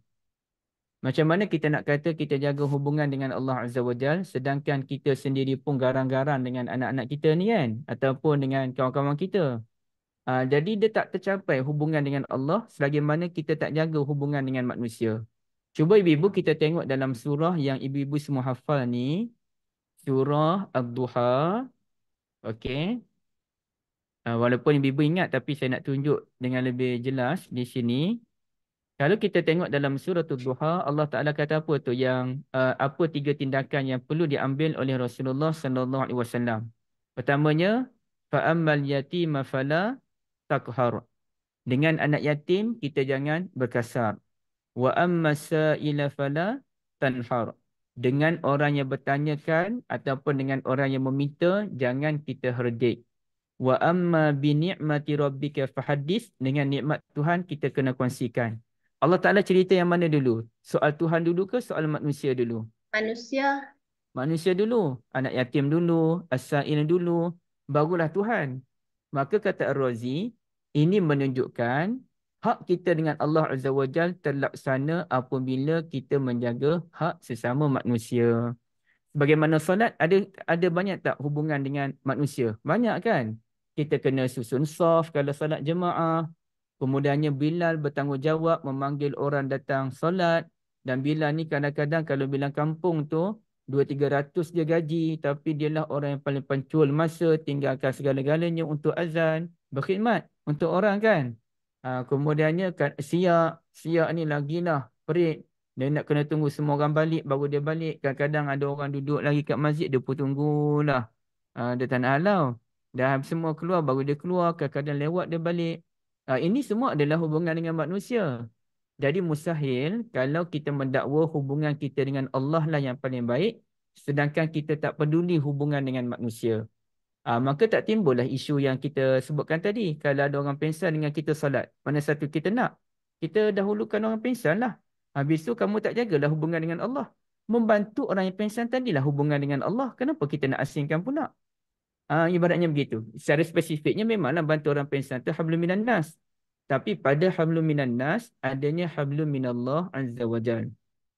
Macam mana kita nak kata kita jaga hubungan dengan Allah Azza wa Jal sedangkan kita sendiri pun garang-garang dengan anak-anak kita ni kan ataupun dengan kawan-kawan kita. Uh, jadi dia tak tercapai hubungan dengan Allah selagi mana kita tak jaga hubungan dengan manusia. Cuba ibu-ibu kita tengok dalam surah yang ibu-ibu semua hafal ni surah al duha Okey. Uh, walaupun ibu-ibu ingat tapi saya nak tunjuk dengan lebih jelas di sini. Kalau kita tengok dalam surah al duha Allah Taala kata apa tu yang uh, apa tiga tindakan yang perlu diambil oleh Rasulullah sallallahu alaihi wasallam. Pertamanya fa'amal yatima fala takhar. Dengan anak yatim kita jangan berkasar. Wa ammasa ila fala tanhar dengan orang yang bertanyakan ataupun dengan orang yang meminta jangan kita herdik wa amma bi ni'mati rabbika fahaddis dengan nikmat Tuhan kita kena kongsikan Allah Taala cerita yang mana dulu soal Tuhan dulu ke soal manusia dulu manusia manusia dulu anak yatim dulu asail dulu barulah Tuhan maka kata Ar-Razi ini menunjukkan hak kita dengan Allah Azza wa Jal terlaksana apabila kita menjaga hak sesama manusia. Bagaimana solat ada ada banyak tak hubungan dengan manusia? Banyak kan? Kita kena susun saf kalau solat jemaah. Kemudiannya Bilal bertanggungjawab memanggil orang datang solat dan Bilal ni kadang-kadang kalau bilang kampung tu dua tiga ratus dia gaji tapi dia lah orang yang paling pencul masa tinggalkan segala-galanya untuk azan berkhidmat untuk orang kan Ah, kemudiannya kan siak siak ni lagi lah perik, dia nak kena tunggu semua orang balik baru dia balik kadang-kadang ada orang duduk lagi kat masjid dia pun tunggulah uh, ah, dia tak nak halau dah semua keluar baru dia keluar kadang-kadang lewat dia balik uh, ini semua adalah hubungan dengan manusia jadi mustahil kalau kita mendakwa hubungan kita dengan Allah lah yang paling baik sedangkan kita tak peduli hubungan dengan manusia Uh, maka tak timbullah isu yang kita sebutkan tadi. Kalau ada orang pensan dengan kita solat, mana satu kita nak? Kita dahulukan orang pensan lah. Habis tu kamu tak jagalah hubungan dengan Allah. Membantu orang yang pensan lah hubungan dengan Allah. Kenapa kita nak asingkan pula? Uh, ibaratnya begitu. Secara spesifiknya memanglah bantu orang pensan tu hablum minan nas. Tapi pada hablum minan nas, adanya hablum minallah azza wa jal.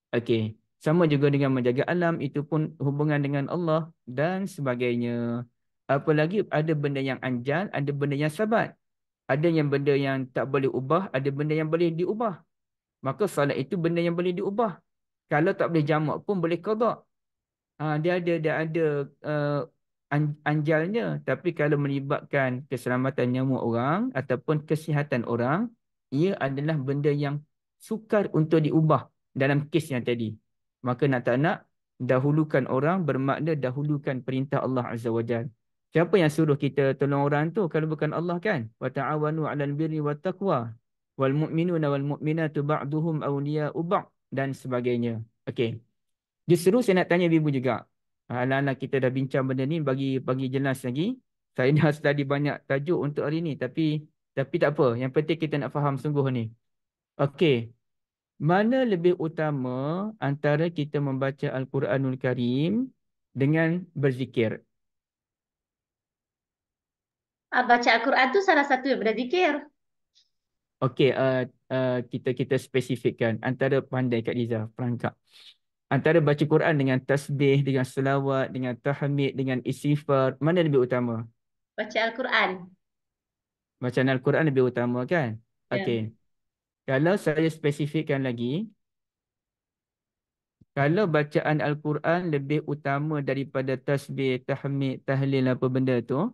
Okay. Sama juga dengan menjaga alam, itu pun hubungan dengan Allah dan sebagainya. Apalagi ada benda yang anjal, ada benda yang sabat. Ada yang benda yang tak boleh ubah, ada benda yang boleh diubah. Maka solat itu benda yang boleh diubah. Kalau tak boleh jamak pun boleh kodok. Ha, dia ada dia ada uh, an, anjalnya. Tapi kalau melibatkan keselamatan nyawa orang ataupun kesihatan orang, ia adalah benda yang sukar untuk diubah dalam kes yang tadi. Maka nak tak nak, dahulukan orang bermakna dahulukan perintah Allah Azza wa Jalla. Siapa yang suruh kita tolong orang tu kalau bukan Allah kan? Wa ta'awanu 'alal birri wat taqwa wal mu'minuna wal mu'minatu ba'duhum awliya'u ba' dan sebagainya. Okey. Justru saya nak tanya ibu juga. Alah-alah kita dah bincang benda ni bagi bagi jelas lagi. Saya dah study banyak tajuk untuk hari ni tapi tapi tak apa. Yang penting kita nak faham sungguh ni. Okey. Mana lebih utama antara kita membaca Al-Quranul Karim dengan berzikir? Ah, baca Al-Quran tu salah satu daripada zikir. Okay, uh, eh, uh, eh, kita kita spesifikkan antara pandai Kak Liza, perangkap. Antara baca Quran dengan tasbih, dengan selawat, dengan tahmid, dengan istighfar, mana lebih utama? Baca Al-Quran. Bacaan Al-Quran lebih utama kan? Yeah. Okey. Kalau saya spesifikkan lagi, kalau bacaan Al-Quran lebih utama daripada tasbih, tahmid, tahlil apa benda tu,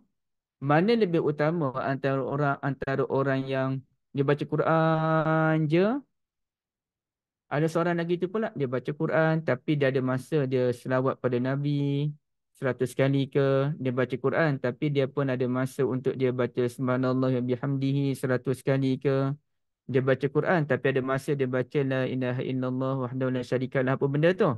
mana lebih utama antara orang antara orang yang dia baca Quran je ada seorang lagi tu pula dia baca Quran tapi dia ada masa dia selawat pada Nabi seratus kali ke dia baca Quran tapi dia pun ada masa untuk dia baca subhanallah wa bihamdihi seratus kali ke dia baca Quran tapi ada masa dia baca la ilaha illallah wahdahu la syarikalah apa benda tu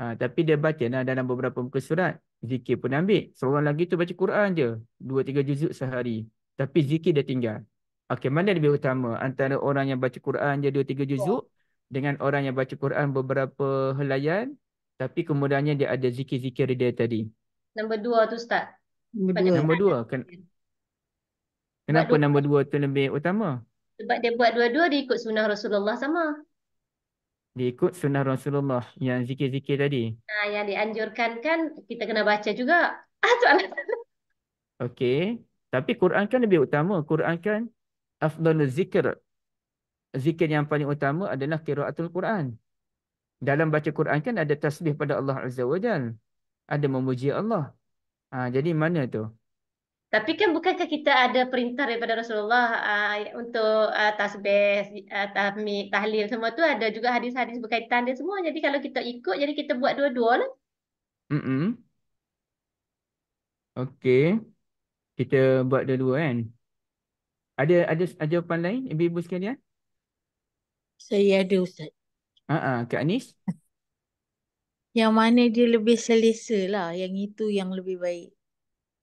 ha, tapi dia baca lah dalam beberapa muka surat zikir pun ambil. Seorang lagi tu baca Quran je. Dua, tiga juzuk sehari. Tapi zikir dia tinggal. Okey, mana lebih utama antara orang yang baca Quran je dua, tiga juzuk dengan orang yang baca Quran beberapa helayan tapi kemudiannya dia ada zikir-zikir dia tadi. Nombor dua tu Ustaz. Nombor dua. Kenapa nombor dua tu lebih utama? Sebab dia buat dua-dua dia ikut sunnah Rasulullah sama diikut sunnah Rasulullah yang zikir-zikir tadi. Nah, yang dianjurkan kan kita kena baca juga. Ah, Okey. Tapi Quran kan lebih utama. Quran kan afdalul zikir. Zikir yang paling utama adalah kiraatul Quran. Dalam baca Quran kan ada tasbih pada Allah Azza wa Jal. Ada memuji Allah. Ha, jadi mana tu? Tapi kan bukankah kita ada perintah daripada Rasulullah uh, untuk uh, tasbih, uh, tahmi, tahlil semua tu ada juga hadis-hadis berkaitan dia semua. Jadi kalau kita ikut, jadi kita buat dua-dua lah. Mm -mm. Okay. Kita buat dua-dua kan. Ada ada ada jawapan lain ibu-ibu sekalian? Saya ada Ustaz. Uh ah. Kak Anis? Yang mana dia lebih selesa lah. Yang itu yang lebih baik.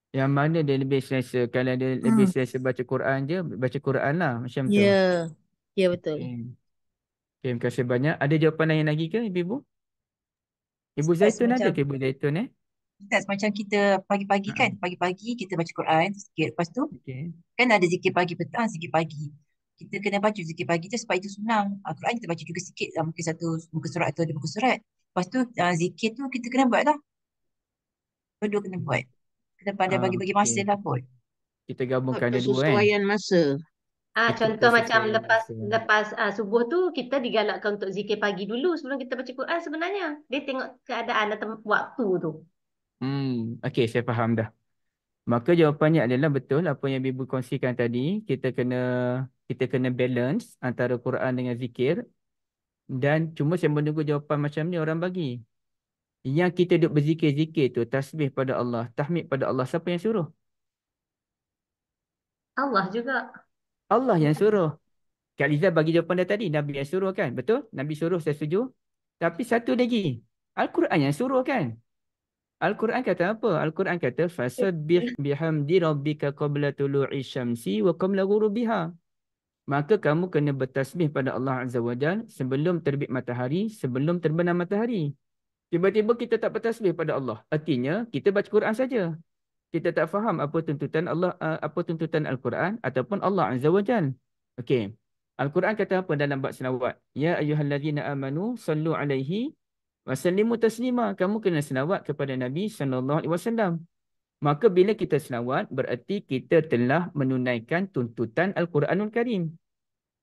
Yang mana dia lebih selesa Kalau dia hmm. lebih selesa baca Quran je Baca Quran lah macam tu Ya yeah, ya betul okay. okay terima kasih banyak Ada jawapan lain lagi ke Ibu-Ibu? Ibu Zaitun ada ke Ibu Zaitun eh? Tak macam kita pagi-pagi kan hmm. Pagi-pagi kita baca Quran sikit Lepas tu okay. kan ada zikir pagi petang ah, Zikir pagi kita kena baca zikir pagi tu sebab itu senang. Al ah, Quran kita baca juga sikit lah. Mungkin satu muka surat atau ada muka surat. Lepas tu ah, zikir tu kita kena buat lah. Dua-dua kena buat kita pada uh, ah, bagi-bagi masa okay. lah kot. Kita gabungkan dia dua kan. Kesesuaian masa. Ah, contoh macam lepas masa. lepas uh, subuh tu kita digalakkan untuk zikir pagi dulu sebelum kita baca Quran ah, sebenarnya. Dia tengok keadaan atau waktu tu. Hmm, okey saya faham dah. Maka jawapannya adalah betul apa yang Bibu kongsikan tadi. Kita kena kita kena balance antara Quran dengan zikir. Dan cuma saya menunggu jawapan macam ni orang bagi. Yang kita duduk berzikir-zikir tu tasbih pada Allah, tahmid pada Allah, siapa yang suruh? Allah juga. Allah yang suruh. Kak Liza bagi jawapan dia tadi, Nabi yang suruh kan? Betul? Nabi suruh, saya setuju. Tapi satu lagi, Al-Quran yang suruh kan? Al-Quran kata apa? Al-Quran kata fasabbih bihamdi rabbika qabla tulu'i syamsi wa guru biha. Maka kamu kena bertasbih pada Allah Azza wa Jalla sebelum terbit matahari, sebelum terbenam matahari. Tiba-tiba kita tak bertasbih pada Allah. Artinya kita baca Quran saja. Kita tak faham apa tuntutan Allah eh, apa tuntutan Al-Quran ataupun Allah Azza wa Jal. Okey. Al-Quran kata apa dalam bab selawat? Ya ayyuhallazina amanu sallu alaihi wa sallimu taslima. Kamu kena selawat kepada Nabi sallallahu alaihi wasallam. Maka bila kita selawat berarti kita telah menunaikan tuntutan Al-Quranul Karim.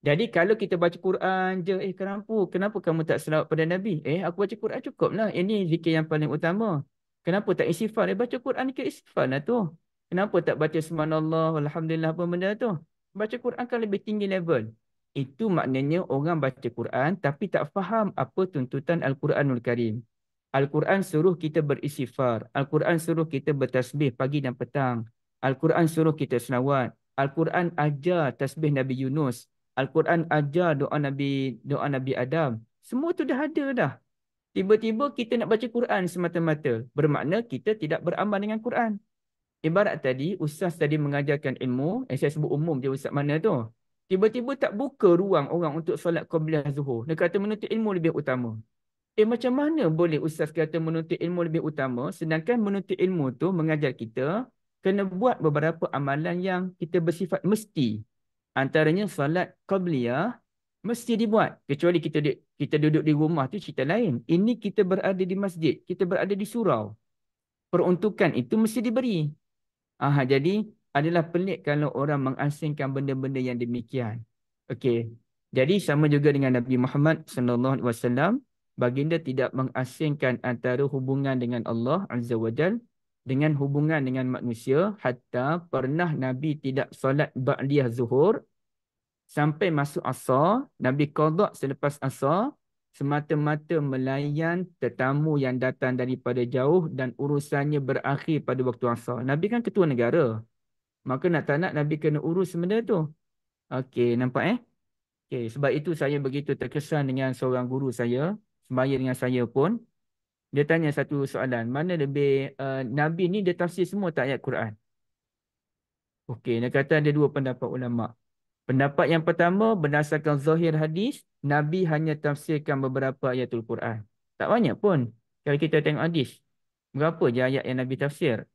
Jadi kalau kita baca Quran je, eh kenapa, kenapa kamu tak selawat pada Nabi? Eh aku baca Quran cukup lah. Ini zikir yang paling utama. Kenapa tak istighfar? Eh baca Quran ke istighfar lah tu. Kenapa tak baca Subhanallah, Alhamdulillah apa benda tu? Baca Quran kan lebih tinggi level. Itu maknanya orang baca Quran tapi tak faham apa tuntutan Al-Quranul Karim. Al-Quran suruh kita beristighfar. Al-Quran suruh kita bertasbih pagi dan petang. Al-Quran suruh kita senawat. Al-Quran ajar tasbih Nabi Yunus. Al-Quran ajar doa Nabi doa Nabi Adam. Semua tu dah ada dah. Tiba-tiba kita nak baca Quran semata-mata. Bermakna kita tidak beramal dengan Quran. Ibarat tadi, Ustaz tadi mengajarkan ilmu. Eh, saya sebut umum dia Ustaz mana tu. Tiba-tiba tak buka ruang orang untuk solat Qabliyah Zuhur. Dia kata menuntut ilmu lebih utama. Eh macam mana boleh Ustaz kata menuntut ilmu lebih utama sedangkan menuntut ilmu tu mengajar kita kena buat beberapa amalan yang kita bersifat mesti antaranya solat qabliyah mesti dibuat kecuali kita di, kita duduk di rumah tu cerita lain ini kita berada di masjid kita berada di surau peruntukan itu mesti diberi ah jadi adalah pelik kalau orang mengasingkan benda-benda yang demikian okey jadi sama juga dengan Nabi Muhammad sallallahu alaihi wasallam baginda tidak mengasingkan antara hubungan dengan Allah azza wajalla dengan hubungan dengan manusia hatta pernah Nabi tidak solat ba'diyah zuhur sampai masuk asar. Nabi kodok selepas asar semata-mata melayan tetamu yang datang daripada jauh dan urusannya berakhir pada waktu asar. Nabi kan ketua negara. Maka nak tak nak Nabi kena urus benda tu. Okey, nampak eh? Okey, sebab itu saya begitu terkesan dengan seorang guru saya, sembahyang dengan saya pun. Dia tanya satu soalan, mana lebih uh, Nabi ni dia tafsir semua tak ayat Quran? Okey, dia kata ada dua pendapat ulama. Pendapat yang pertama berdasarkan zahir hadis, Nabi hanya tafsirkan beberapa ayat ayatul Quran. Tak banyak pun. Kalau kita tengok hadis, berapa je ayat yang Nabi tafsir?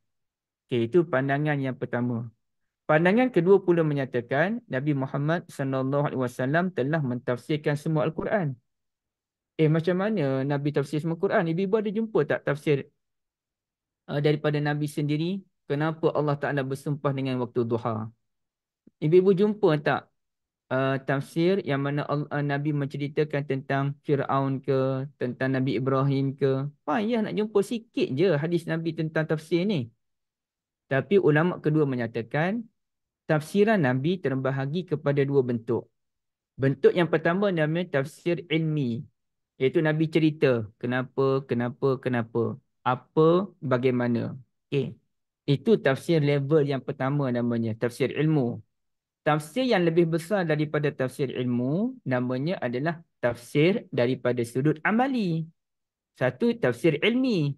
Okey, itu pandangan yang pertama. Pandangan kedua pula menyatakan Nabi Muhammad sallallahu telah mentafsirkan semua al-Quran eh macam mana Nabi tafsir semua Quran? Ibu-ibu ada jumpa tak tafsir uh, daripada Nabi sendiri? Kenapa Allah tak Ta'ala bersumpah dengan waktu duha? Ibu-ibu jumpa tak uh, tafsir yang mana Allah, uh, Nabi menceritakan tentang Fir'aun ke, tentang Nabi Ibrahim ke? Payah nak jumpa sikit je hadis Nabi tentang tafsir ni. Tapi ulama kedua menyatakan tafsiran Nabi terbahagi kepada dua bentuk. Bentuk yang pertama namanya tafsir ilmi, Iaitu Nabi cerita kenapa, kenapa, kenapa, apa, bagaimana. Okay. Itu tafsir level yang pertama namanya, tafsir ilmu. Tafsir yang lebih besar daripada tafsir ilmu namanya adalah tafsir daripada sudut amali. Satu, tafsir ilmi.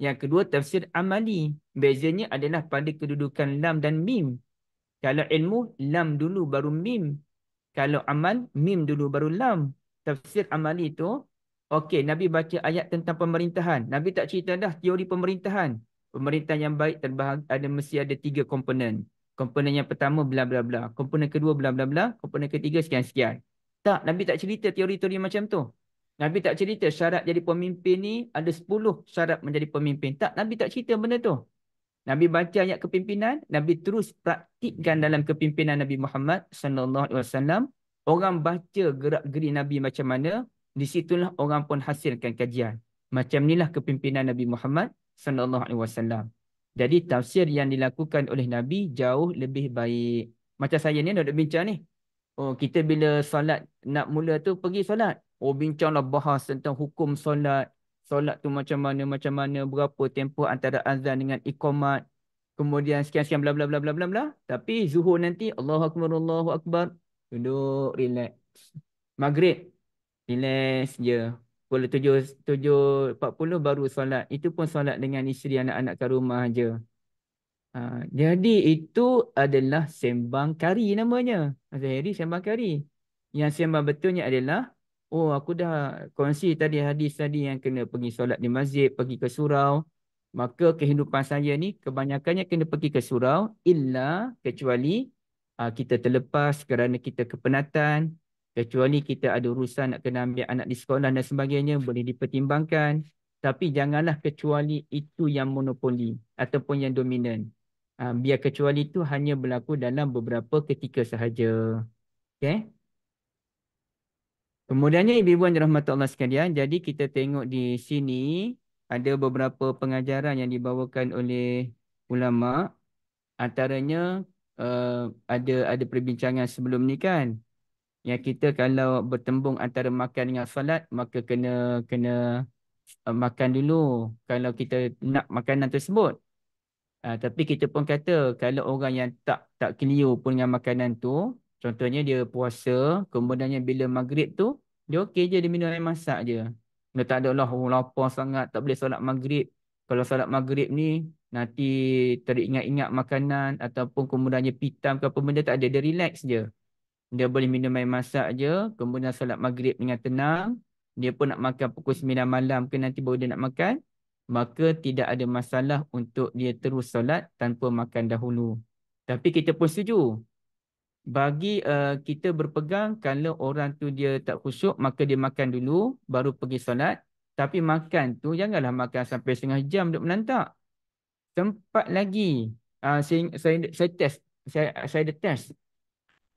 Yang kedua, tafsir amali. Bezanya adalah pada kedudukan lam dan mim. Kalau ilmu, lam dulu baru mim. Kalau aman, mim dulu baru lam. Tafsir amali itu Okey, Nabi baca ayat tentang pemerintahan. Nabi tak cerita dah teori pemerintahan. Pemerintahan yang baik terbahagi ada mesti ada tiga komponen. Komponen yang pertama bla bla bla, komponen kedua bla bla bla, komponen ketiga sekian sekian. Tak, Nabi tak cerita teori-teori macam tu. Nabi tak cerita syarat jadi pemimpin ni ada 10 syarat menjadi pemimpin. Tak, Nabi tak cerita benda tu. Nabi baca ayat kepimpinan, Nabi terus praktikkan dalam kepimpinan Nabi Muhammad sallallahu alaihi wasallam. Orang baca gerak-geri Nabi macam mana, di situlah orang pun hasilkan kajian. Macam inilah kepimpinan Nabi Muhammad sallallahu alaihi wasallam. Jadi tafsir yang dilakukan oleh Nabi jauh lebih baik. Macam saya ni nak bincang ni. Oh kita bila solat nak mula tu pergi solat. Oh bincanglah bahas tentang hukum solat. Solat tu macam mana macam mana berapa tempoh antara azan dengan iqamat. Kemudian sekian-sekian bla bla bla bla bla bla. Tapi zuhur nanti Allahu akbar Allahu akbar. Duduk relax. Maghrib Relax je. Pukul 7.40 baru solat. Itu pun solat dengan isteri anak-anak ke rumah je. Ha, jadi itu adalah sembang kari namanya. hari sembang kari. Yang sembang betulnya adalah Oh aku dah kongsi tadi hadis tadi yang kena pergi solat di masjid, pergi ke surau. Maka kehidupan saya ni kebanyakannya kena pergi ke surau illa kecuali ha, kita terlepas kerana kita kepenatan, Kecuali kita ada urusan nak kena ambil anak di sekolah dan sebagainya boleh dipertimbangkan. Tapi janganlah kecuali itu yang monopoli ataupun yang dominan. Ha, biar kecuali itu hanya berlaku dalam beberapa ketika sahaja. Okay. Kemudiannya ibu-ibu yang dirahmati Allah sekalian. Jadi kita tengok di sini ada beberapa pengajaran yang dibawakan oleh ulama. Antaranya uh, ada ada perbincangan sebelum ni kan. Ya kita kalau bertembung antara makan dengan salat maka kena kena uh, makan dulu kalau kita nak makanan tersebut. Uh, tapi kita pun kata kalau orang yang tak tak clear pun dengan makanan tu, contohnya dia puasa, kemudiannya bila maghrib tu dia okey je dia minum air masak je. Dia tak ada lah oh, lapar sangat tak boleh solat maghrib. Kalau solat maghrib ni nanti teringat-ingat makanan ataupun kemudiannya pitam ke apa benda tak ada dia relax je dia boleh minum air masak je kemudian salat maghrib dengan tenang dia pun nak makan pukul 9 malam ke nanti baru dia nak makan maka tidak ada masalah untuk dia terus salat tanpa makan dahulu tapi kita pun setuju bagi uh, kita berpegang kalau orang tu dia tak khusyuk maka dia makan dulu baru pergi salat. tapi makan tu janganlah makan sampai setengah jam duduk menantak tempat lagi uh, saya, saya saya test saya saya ada test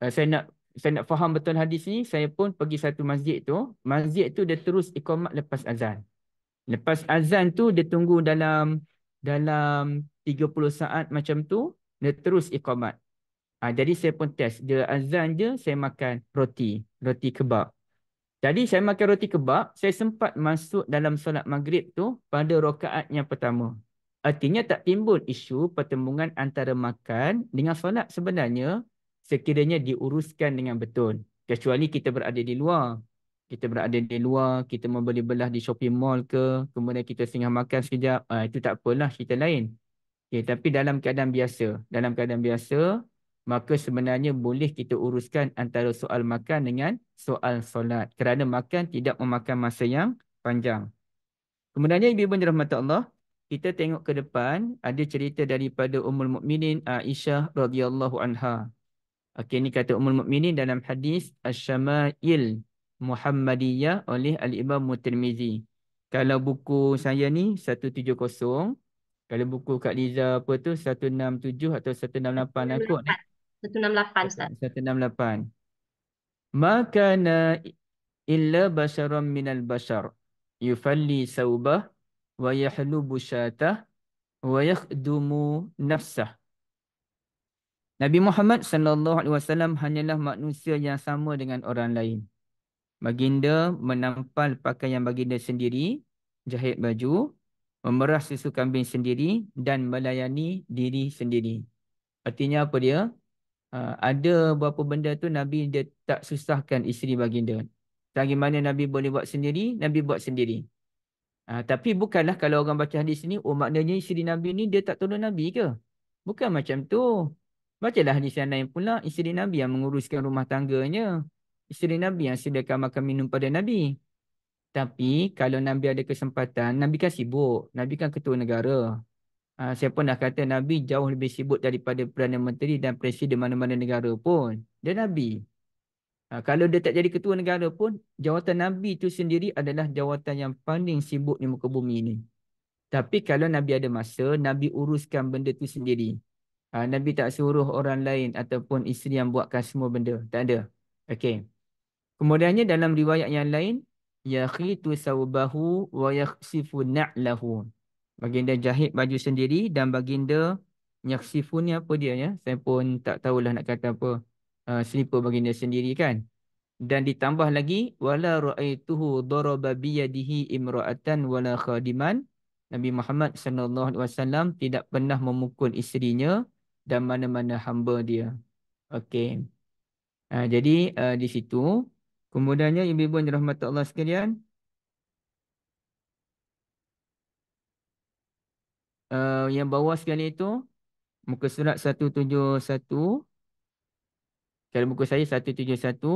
uh, saya nak saya nak faham betul hadis ni, saya pun pergi satu masjid tu. Masjid tu dia terus ikhomat lepas azan. Lepas azan tu dia tunggu dalam dalam 30 saat macam tu, dia terus ikhomat. Ha, ah, jadi saya pun test. Dia azan je, saya makan roti. Roti kebab. Jadi saya makan roti kebab, saya sempat masuk dalam solat maghrib tu pada rokaat yang pertama. Artinya tak timbul isu pertembungan antara makan dengan solat sebenarnya sekiranya diuruskan dengan betul. Kecuali kita berada di luar. Kita berada di luar, kita membeli belah di shopping mall ke, kemudian kita singgah makan sekejap, uh, itu tak apalah cerita lain. Okay, tapi dalam keadaan biasa, dalam keadaan biasa, maka sebenarnya boleh kita uruskan antara soal makan dengan soal solat. Kerana makan tidak memakan masa yang panjang. Kemudiannya Ibn Rahmatullah Allah, kita tengok ke depan ada cerita daripada Ummul Mukminin Aisyah radhiyallahu anha. Okey ni kata Ummul Mukminin dalam hadis Asy-Syama'il Muhammadiyah oleh Al-Imam Tirmizi. Kalau buku saya ni 170, kalau buku Kak Liza apa tu 167 atau 168 nak 168 Ustaz. 168. Maka na illa basharam minal bashar yufalli saubah wa yahlubu syatah wa yakhdumu nafsahu Nabi Muhammad sallallahu alaihi wasallam hanyalah manusia yang sama dengan orang lain. Baginda menampal pakaian baginda sendiri, jahit baju, memerah susu kambing sendiri dan melayani diri sendiri. Artinya apa dia? Ha, ada beberapa benda tu Nabi dia tak susahkan isteri baginda. Bagaimana Nabi boleh buat sendiri, Nabi buat sendiri. Ha, tapi bukanlah kalau orang baca hadis ni, oh maknanya isteri Nabi ni dia tak tolong Nabi ke? Bukan macam tu. Bacalah hadis yang lain pula, isteri Nabi yang menguruskan rumah tangganya. Isteri Nabi yang sediakan makan minum pada Nabi. Tapi kalau Nabi ada kesempatan, Nabi kan sibuk. Nabi kan ketua negara. Ha, saya pun dah kata Nabi jauh lebih sibuk daripada Perdana Menteri dan Presiden mana-mana negara pun. Dia Nabi. Ha, kalau dia tak jadi ketua negara pun, jawatan Nabi itu sendiri adalah jawatan yang paling sibuk di muka bumi ini. Tapi kalau Nabi ada masa, Nabi uruskan benda tu sendiri uh, Nabi tak suruh orang lain ataupun isteri yang buatkan semua benda. Tak ada. Okey. Kemudiannya dalam riwayat yang lain, yakhitu saubahu wa yakhsifu na'lahu. Baginda jahit baju sendiri dan baginda nyakhsifu ni apa dia ya? Saya pun tak tahulah nak kata apa. Uh, ah, selipa baginda sendiri kan. Dan ditambah lagi, wala ra'aituhu daraba biyadihi imra'atan wala khadiman. Nabi Muhammad SAW tidak pernah memukul isterinya dan mana-mana hamba dia. Okey. Uh, jadi uh, di situ kemudiannya ibu-ibu yang dirahmati Allah sekalian uh, yang bawah sekali itu muka surat 171 kalau muka saya 171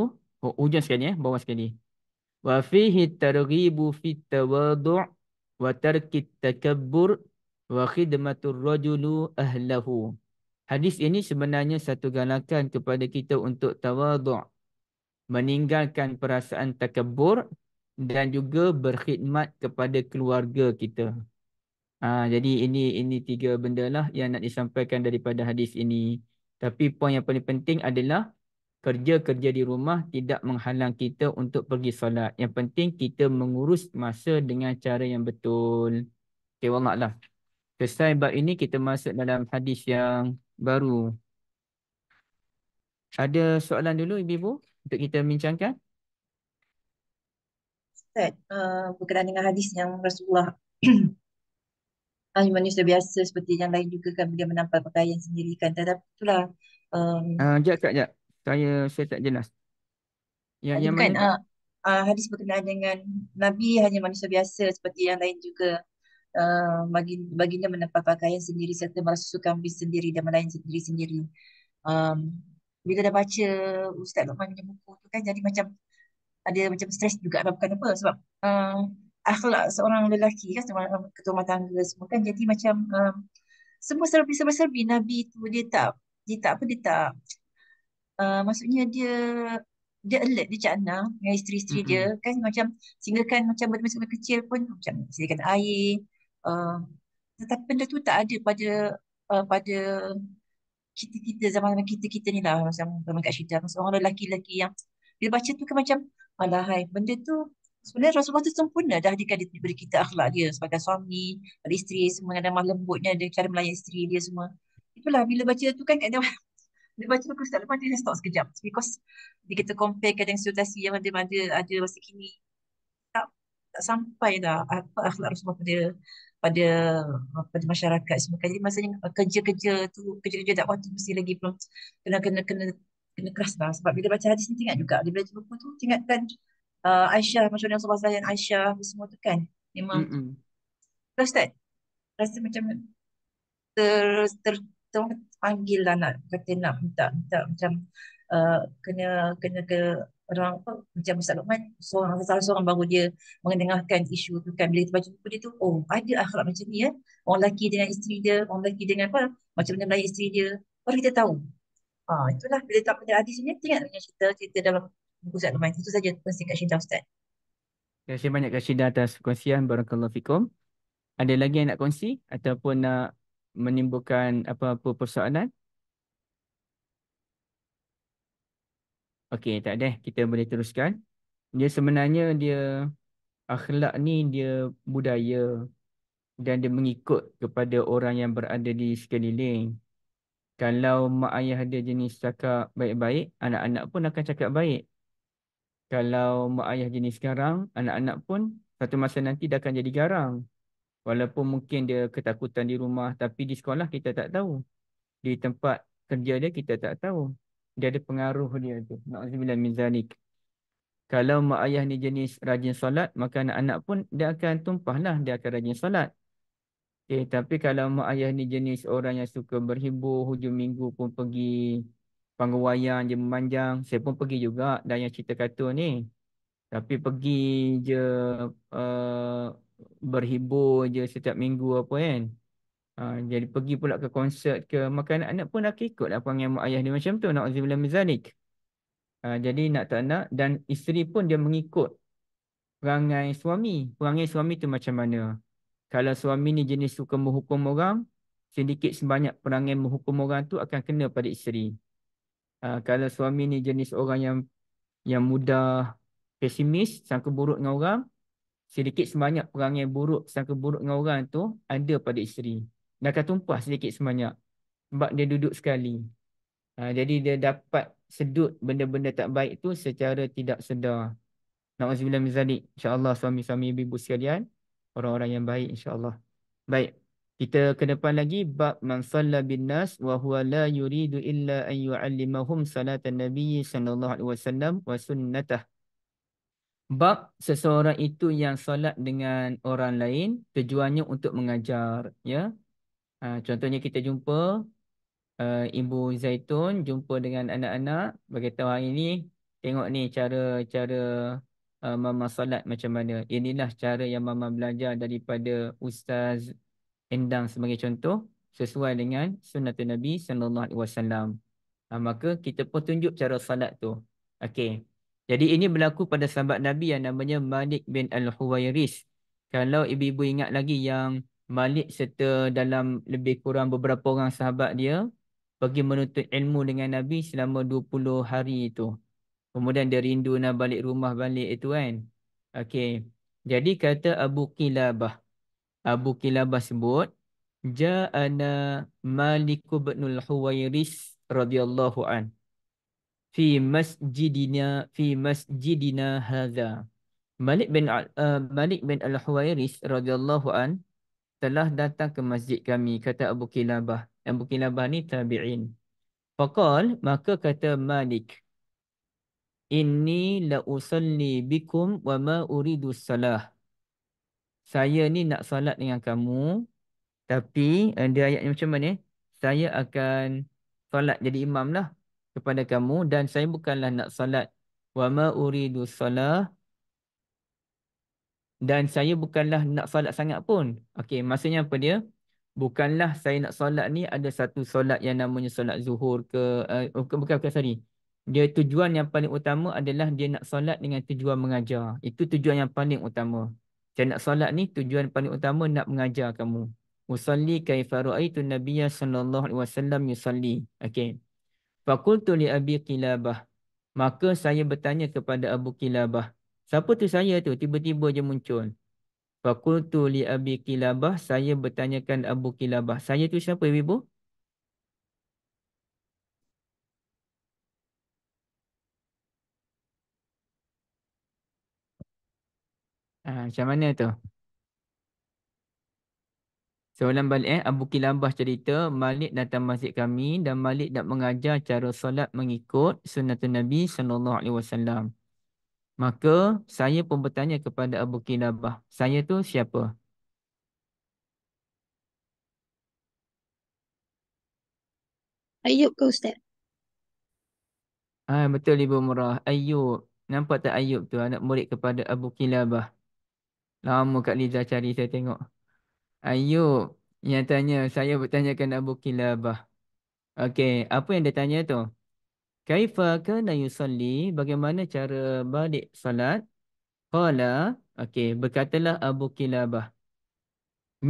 oh, hujung sekali ya bawah sekali wa fihi targhibu fit tawadhu' wa tarkit takabbur wa khidmatur rajulu ahlahu Hadis ini sebenarnya satu galakan kepada kita untuk tawaduk. Meninggalkan perasaan takabur dan juga berkhidmat kepada keluarga kita. Ha, jadi ini ini tiga benda lah yang nak disampaikan daripada hadis ini. Tapi poin yang paling penting adalah kerja-kerja di rumah tidak menghalang kita untuk pergi solat. Yang penting kita mengurus masa dengan cara yang betul. Okay, wallah lah. Selesai bab ini kita masuk dalam hadis yang baru ada soalan dulu ibu-ibu untuk kita bincangkan Ustaz uh, berkenaan dengan hadis yang Rasulullah hanya manusia biasa seperti yang lain juga kan dia menampal pakaian sendiri kan tetapi itulah sekejap um... uh, ah, sekejap saya saya tak jelas yang, yang bukan, mana... uh, hadis berkenaan dengan Nabi hanya manusia biasa seperti yang lain juga Eh, bagi baginda menempah pakaian sendiri serta merasa suka ambil sendiri dan melayan sendiri sendiri. Um, bila dah baca Ustaz Luqman punya buku tu kan jadi macam ada macam stres juga lah bukan apa sebab uh, akhlak seorang lelaki kan semua ketua rumah tangga semua kan jadi macam um, semua serbi serbi serbi Nabi tu dia tak dia tak apa dia tak uh, maksudnya dia dia alert dia cakna dengan isteri-isteri mm-hmm. dia kan macam sehingga kan macam benda-benda kecil pun macam sediakan air Ah. tetapi benda tu tak ada pada uh, pada kita kita zaman zaman kita kita ni lah macam zaman kat Syedah macam orang lelaki lelaki yang bila baca tu kan macam alahai benda tu sebenarnya Rasulullah tu sempurna dah dia kan diberi kita akhlak dia sebagai suami dan isteri semua dengan mah lembutnya dia cara melayan isteri dia semua itulah bila baca tu kan kat dia dia baca buku Ustaz Lepas dia stop sekejap because dia kita compare dengan situasi yang ada-ada ada masa kini tak tak sampai dah apa akhlak Rasulullah pada pada pada masyarakat semua kan. jadi maksudnya eh, kerja-kerja tu kerja-kerja tak tu mesti lagi belum kena kena kena kena keras lah sebab bila baca hadis ni tengok juga dia belajar buku tu tingkatkan uh, eh, Aisyah macam yang sebab saya Aisyah apa semua tu kan memang mm -mm. Ustaz rasa macam ter ter terpanggil lah nak kata nak minta minta macam uh, kena kena ke orang apa macam Ustaz Luqman seorang salah seorang baru dia mendengarkan isu tu kan bila dia baca buku dia tu oh ada akhlak macam ni ya orang lelaki dengan isteri dia orang lelaki dengan apa macam mana melayan isteri dia baru kita tahu ha, ah, itulah bila tak punya hadis ni tengok dengan cerita cerita dalam buku Ustaz Luqman itu saja terima kasih Kak Ustaz terima kasih banyak kasih Syedah atas perkongsian Barakallahu Fikum ada lagi yang nak kongsi ataupun nak menimbulkan apa-apa persoalan Okey, tak ada. Kita boleh teruskan. Dia sebenarnya dia akhlak ni dia budaya dan dia mengikut kepada orang yang berada di sekeliling. Kalau mak ayah dia jenis cakap baik-baik, anak-anak pun akan cakap baik. Kalau mak ayah jenis sekarang, anak-anak pun satu masa nanti dah akan jadi garang. Walaupun mungkin dia ketakutan di rumah, tapi di sekolah kita tak tahu. Di tempat kerja dia kita tak tahu dia ada pengaruh dia tu. Na'udzubillah min zalik. Kalau mak ayah ni jenis rajin solat, maka anak-anak pun dia akan tumpahlah, dia akan rajin solat. Okay, eh, tapi kalau mak ayah ni jenis orang yang suka berhibur, hujung minggu pun pergi panggung wayang je memanjang, saya pun pergi juga dan yang cerita katun ni. Tapi pergi je uh, berhibur je setiap minggu apa kan. Ha, jadi pergi pula ke konsert ke makan anak pun nak ikut lah panggil mak ayah dia macam tu. nak Na'udzubillah mizalik. Ha, jadi nak tak nak dan isteri pun dia mengikut perangai suami. Perangai suami tu macam mana? Kalau suami ni jenis suka menghukum orang, sedikit sebanyak perangai menghukum orang tu akan kena pada isteri. Ha, kalau suami ni jenis orang yang yang mudah pesimis, sangka buruk dengan orang, sedikit sebanyak perangai buruk, sangka buruk dengan orang tu ada pada isteri dia akan tumpah sedikit sebanyak sebab dia duduk sekali. Ha, jadi dia dapat sedut benda-benda tak baik tu secara tidak sedar. Nauzubillah min zalik. Insya-Allah suami-suami ibu-ibu sekalian, orang-orang yang baik insya-Allah. Baik. Kita ke depan lagi bab man salla bin nas wa huwa la yuridu illa an yu'allimahum salatan nabi sallallahu alaihi wasallam wa sunnatah. Bab seseorang itu yang solat dengan orang lain tujuannya untuk mengajar ya Ah, contohnya kita jumpa uh, ibu Zaitun jumpa dengan anak-anak beritahu hari ini tengok ni cara-cara uh, ah, mama solat macam mana. Inilah cara yang mama belajar daripada ustaz Endang sebagai contoh sesuai dengan sunnah Nabi sallallahu alaihi wasallam. maka kita pun tunjuk cara solat tu. Okey. Jadi ini berlaku pada sahabat Nabi yang namanya Malik bin Al-Huwairis. Kalau ibu-ibu ingat lagi yang Malik serta dalam lebih kurang beberapa orang sahabat dia pergi menuntut ilmu dengan Nabi selama 20 hari itu. Kemudian dia rindu nak balik rumah balik itu kan. Okey. Jadi kata Abu Kilabah. Abu Kilabah sebut ja'ana Malik bin Al-Huwairis radhiyallahu an fi masjidina fi masjidina hadza. Malik bin uh, Malik bin Al-Huwairis radhiyallahu an telah datang ke masjid kami kata Abu Kilabah. Abu Kilabah ni tabi'in. Faqal maka kata Malik Inni la usalli bikum wa ma uridu salah. Saya ni nak salat dengan kamu tapi eh, dia ayatnya macam mana? Eh? Saya akan salat jadi imam lah kepada kamu dan saya bukanlah nak salat. Wa ma uridu salah dan saya bukanlah nak solat sangat pun. Okey, maksudnya apa dia? Bukanlah saya nak solat ni ada satu solat yang namanya solat zuhur ke uh, bukan bukan sorry. Dia tujuan yang paling utama adalah dia nak solat dengan tujuan mengajar. Itu tujuan yang paling utama. Saya nak solat ni tujuan paling utama nak mengajar kamu. Usalli kaifa ra'aitu nabiyya sallallahu alaihi wasallam yusalli. Okey. Faqultu li Abi Qilabah. Maka saya bertanya kepada Abu Qilabah. Siapa tu saya tu? Tiba-tiba je muncul. Fakultu li Abi Kilabah. Saya bertanyakan Abu Kilabah. Saya tu siapa ibu-ibu? Ha, ah, macam mana tu? Soalan balik eh, Abu Kilabah cerita Malik datang masjid kami dan Malik nak mengajar cara solat mengikut sunnatul Nabi saw. alaihi Maka saya pun bertanya kepada Abu Kinabah. Saya tu siapa? Ayub ke Ustaz? Ah, betul Ibu Murah. Ayub. Nampak tak Ayub tu anak murid kepada Abu Kinabah? Lama Kak Liza cari saya tengok. Ayub. Yang tanya, saya bertanyakan Abu Kinabah. Okey, apa yang dia tanya tu? Kaifa kana yusalli? Bagaimana cara balik salat. Qala, okey, berkatalah Abu Kilabah.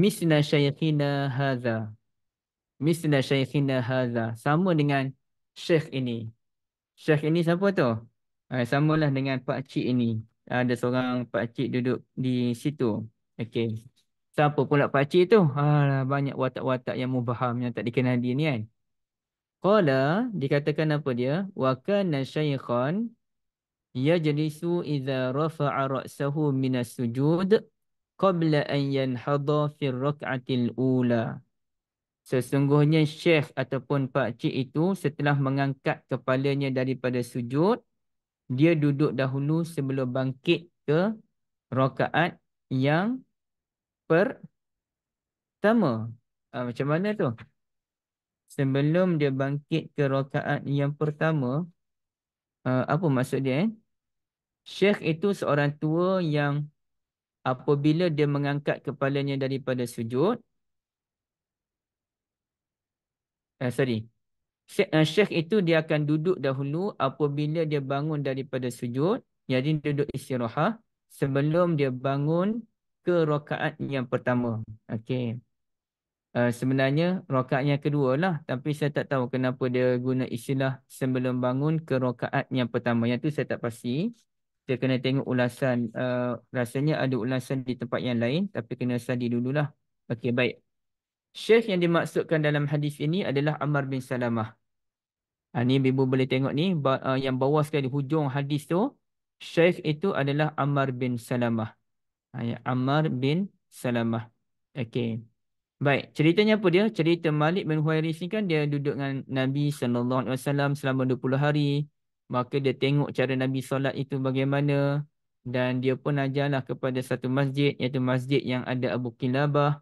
Misna shaykhina hadha. Misna shaykhina hadha. Sama dengan syekh ini. Syekh ini siapa tu? Ha, samalah dengan pak cik ini. Ada seorang pak cik duduk di situ. Okey. Siapa pula pak cik tu? Ha, banyak watak-watak yang mubaham yang tak dikenali ni kan. Qala dikatakan apa dia? Wa kana syaikhan yajlisu idza rafa'a ra'sahu minas sujud qabla an yanhadha fi ar-rak'atil ula. Sesungguhnya syekh ataupun pak cik itu setelah mengangkat kepalanya daripada sujud dia duduk dahulu sebelum bangkit ke rakaat yang pertama. Uh, macam mana tu? sebelum dia bangkit ke rakaat yang pertama uh, apa maksud dia eh syekh itu seorang tua yang apabila dia mengangkat kepalanya daripada sujud eh sorry Syekh eh, itu dia akan duduk dahulu apabila dia bangun daripada sujud. Jadi duduk istirahat sebelum dia bangun ke rokaat yang pertama. Okey uh, sebenarnya rokaat yang kedua lah. Tapi saya tak tahu kenapa dia guna istilah sebelum bangun ke rokaat yang pertama. Yang tu saya tak pasti. Kita kena tengok ulasan. Uh, rasanya ada ulasan di tempat yang lain. Tapi kena sadi dululah. Okey baik. Syekh yang dimaksudkan dalam hadis ini adalah Ammar bin Salamah. Ha, ni ibu boleh tengok ni. Ba uh, yang bawah sekali hujung hadis tu. Syekh itu adalah Ammar bin Salamah. Ha, ah, ya, Ammar bin Salamah. Okey. Baik, ceritanya apa dia? Cerita Malik bin Huairis ni kan dia duduk dengan Nabi sallallahu alaihi wasallam selama 20 hari. Maka dia tengok cara Nabi solat itu bagaimana dan dia pun ajarlah kepada satu masjid iaitu masjid yang ada Abu Kilabah.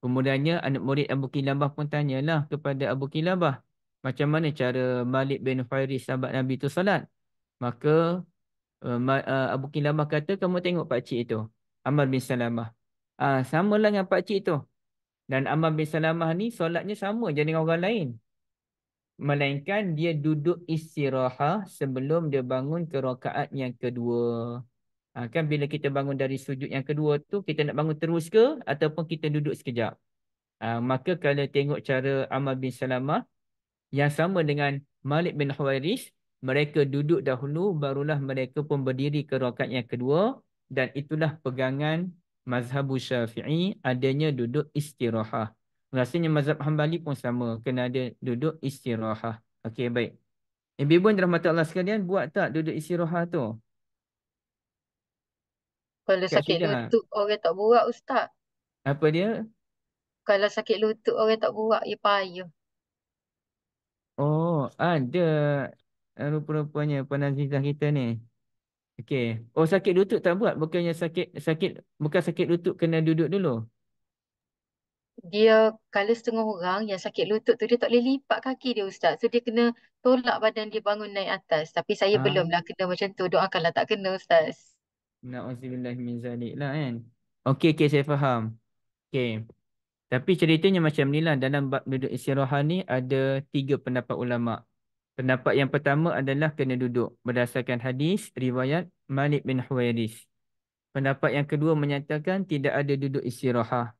Kemudiannya anak murid Abu Kilabah pun tanyalah kepada Abu Kilabah macam mana cara Malik bin Huairis sahabat Nabi itu solat. Maka eh, eh, Abu Kilabah kata kamu tengok pak cik itu. Amr bin Salamah. Ah, sama lah dengan pak cik itu. Dan Ammar bin Salamah ni solatnya sama je dengan orang lain. Melainkan dia duduk istirahat sebelum dia bangun ke rakaat yang kedua. Ha, kan bila kita bangun dari sujud yang kedua tu, kita nak bangun terus ke ataupun kita duduk sekejap. Ha, maka kalau tengok cara Ammar bin Salamah yang sama dengan Malik bin Huwairis, mereka duduk dahulu barulah mereka pun berdiri ke rakaat yang kedua dan itulah pegangan mazhab syafi'i adanya duduk istirahah. Rasanya mazhab hambali pun sama. Kena ada duduk istirahah. Okey, baik. Ibu Ibu dalam mata Allah sekalian, buat tak duduk istirahat tu? Kalau sakit lutut, orang tak buat, Ustaz. Apa dia? Kalau sakit lutut, orang tak buat, ia ya payah. Oh, ada. Eh, rupa-rupanya penazizah kita ni. Okey. Oh sakit lutut tak buat bukannya sakit sakit bukan sakit lutut kena duduk dulu. Dia kalau setengah orang yang sakit lutut tu dia tak boleh lipat kaki dia ustaz. So dia kena tolak badan dia bangun naik atas. Tapi saya ha. Ah. belum lah kena macam tu. Doakanlah tak kena ustaz. Nauzubillah min zalik kan. Okey okey saya faham. Okey. Tapi ceritanya macam ni lah dalam bab duduk istirahat ni ada tiga pendapat ulama'. Pendapat yang pertama adalah kena duduk berdasarkan hadis riwayat Malik bin Huwairis. Pendapat yang kedua menyatakan tidak ada duduk istirahat.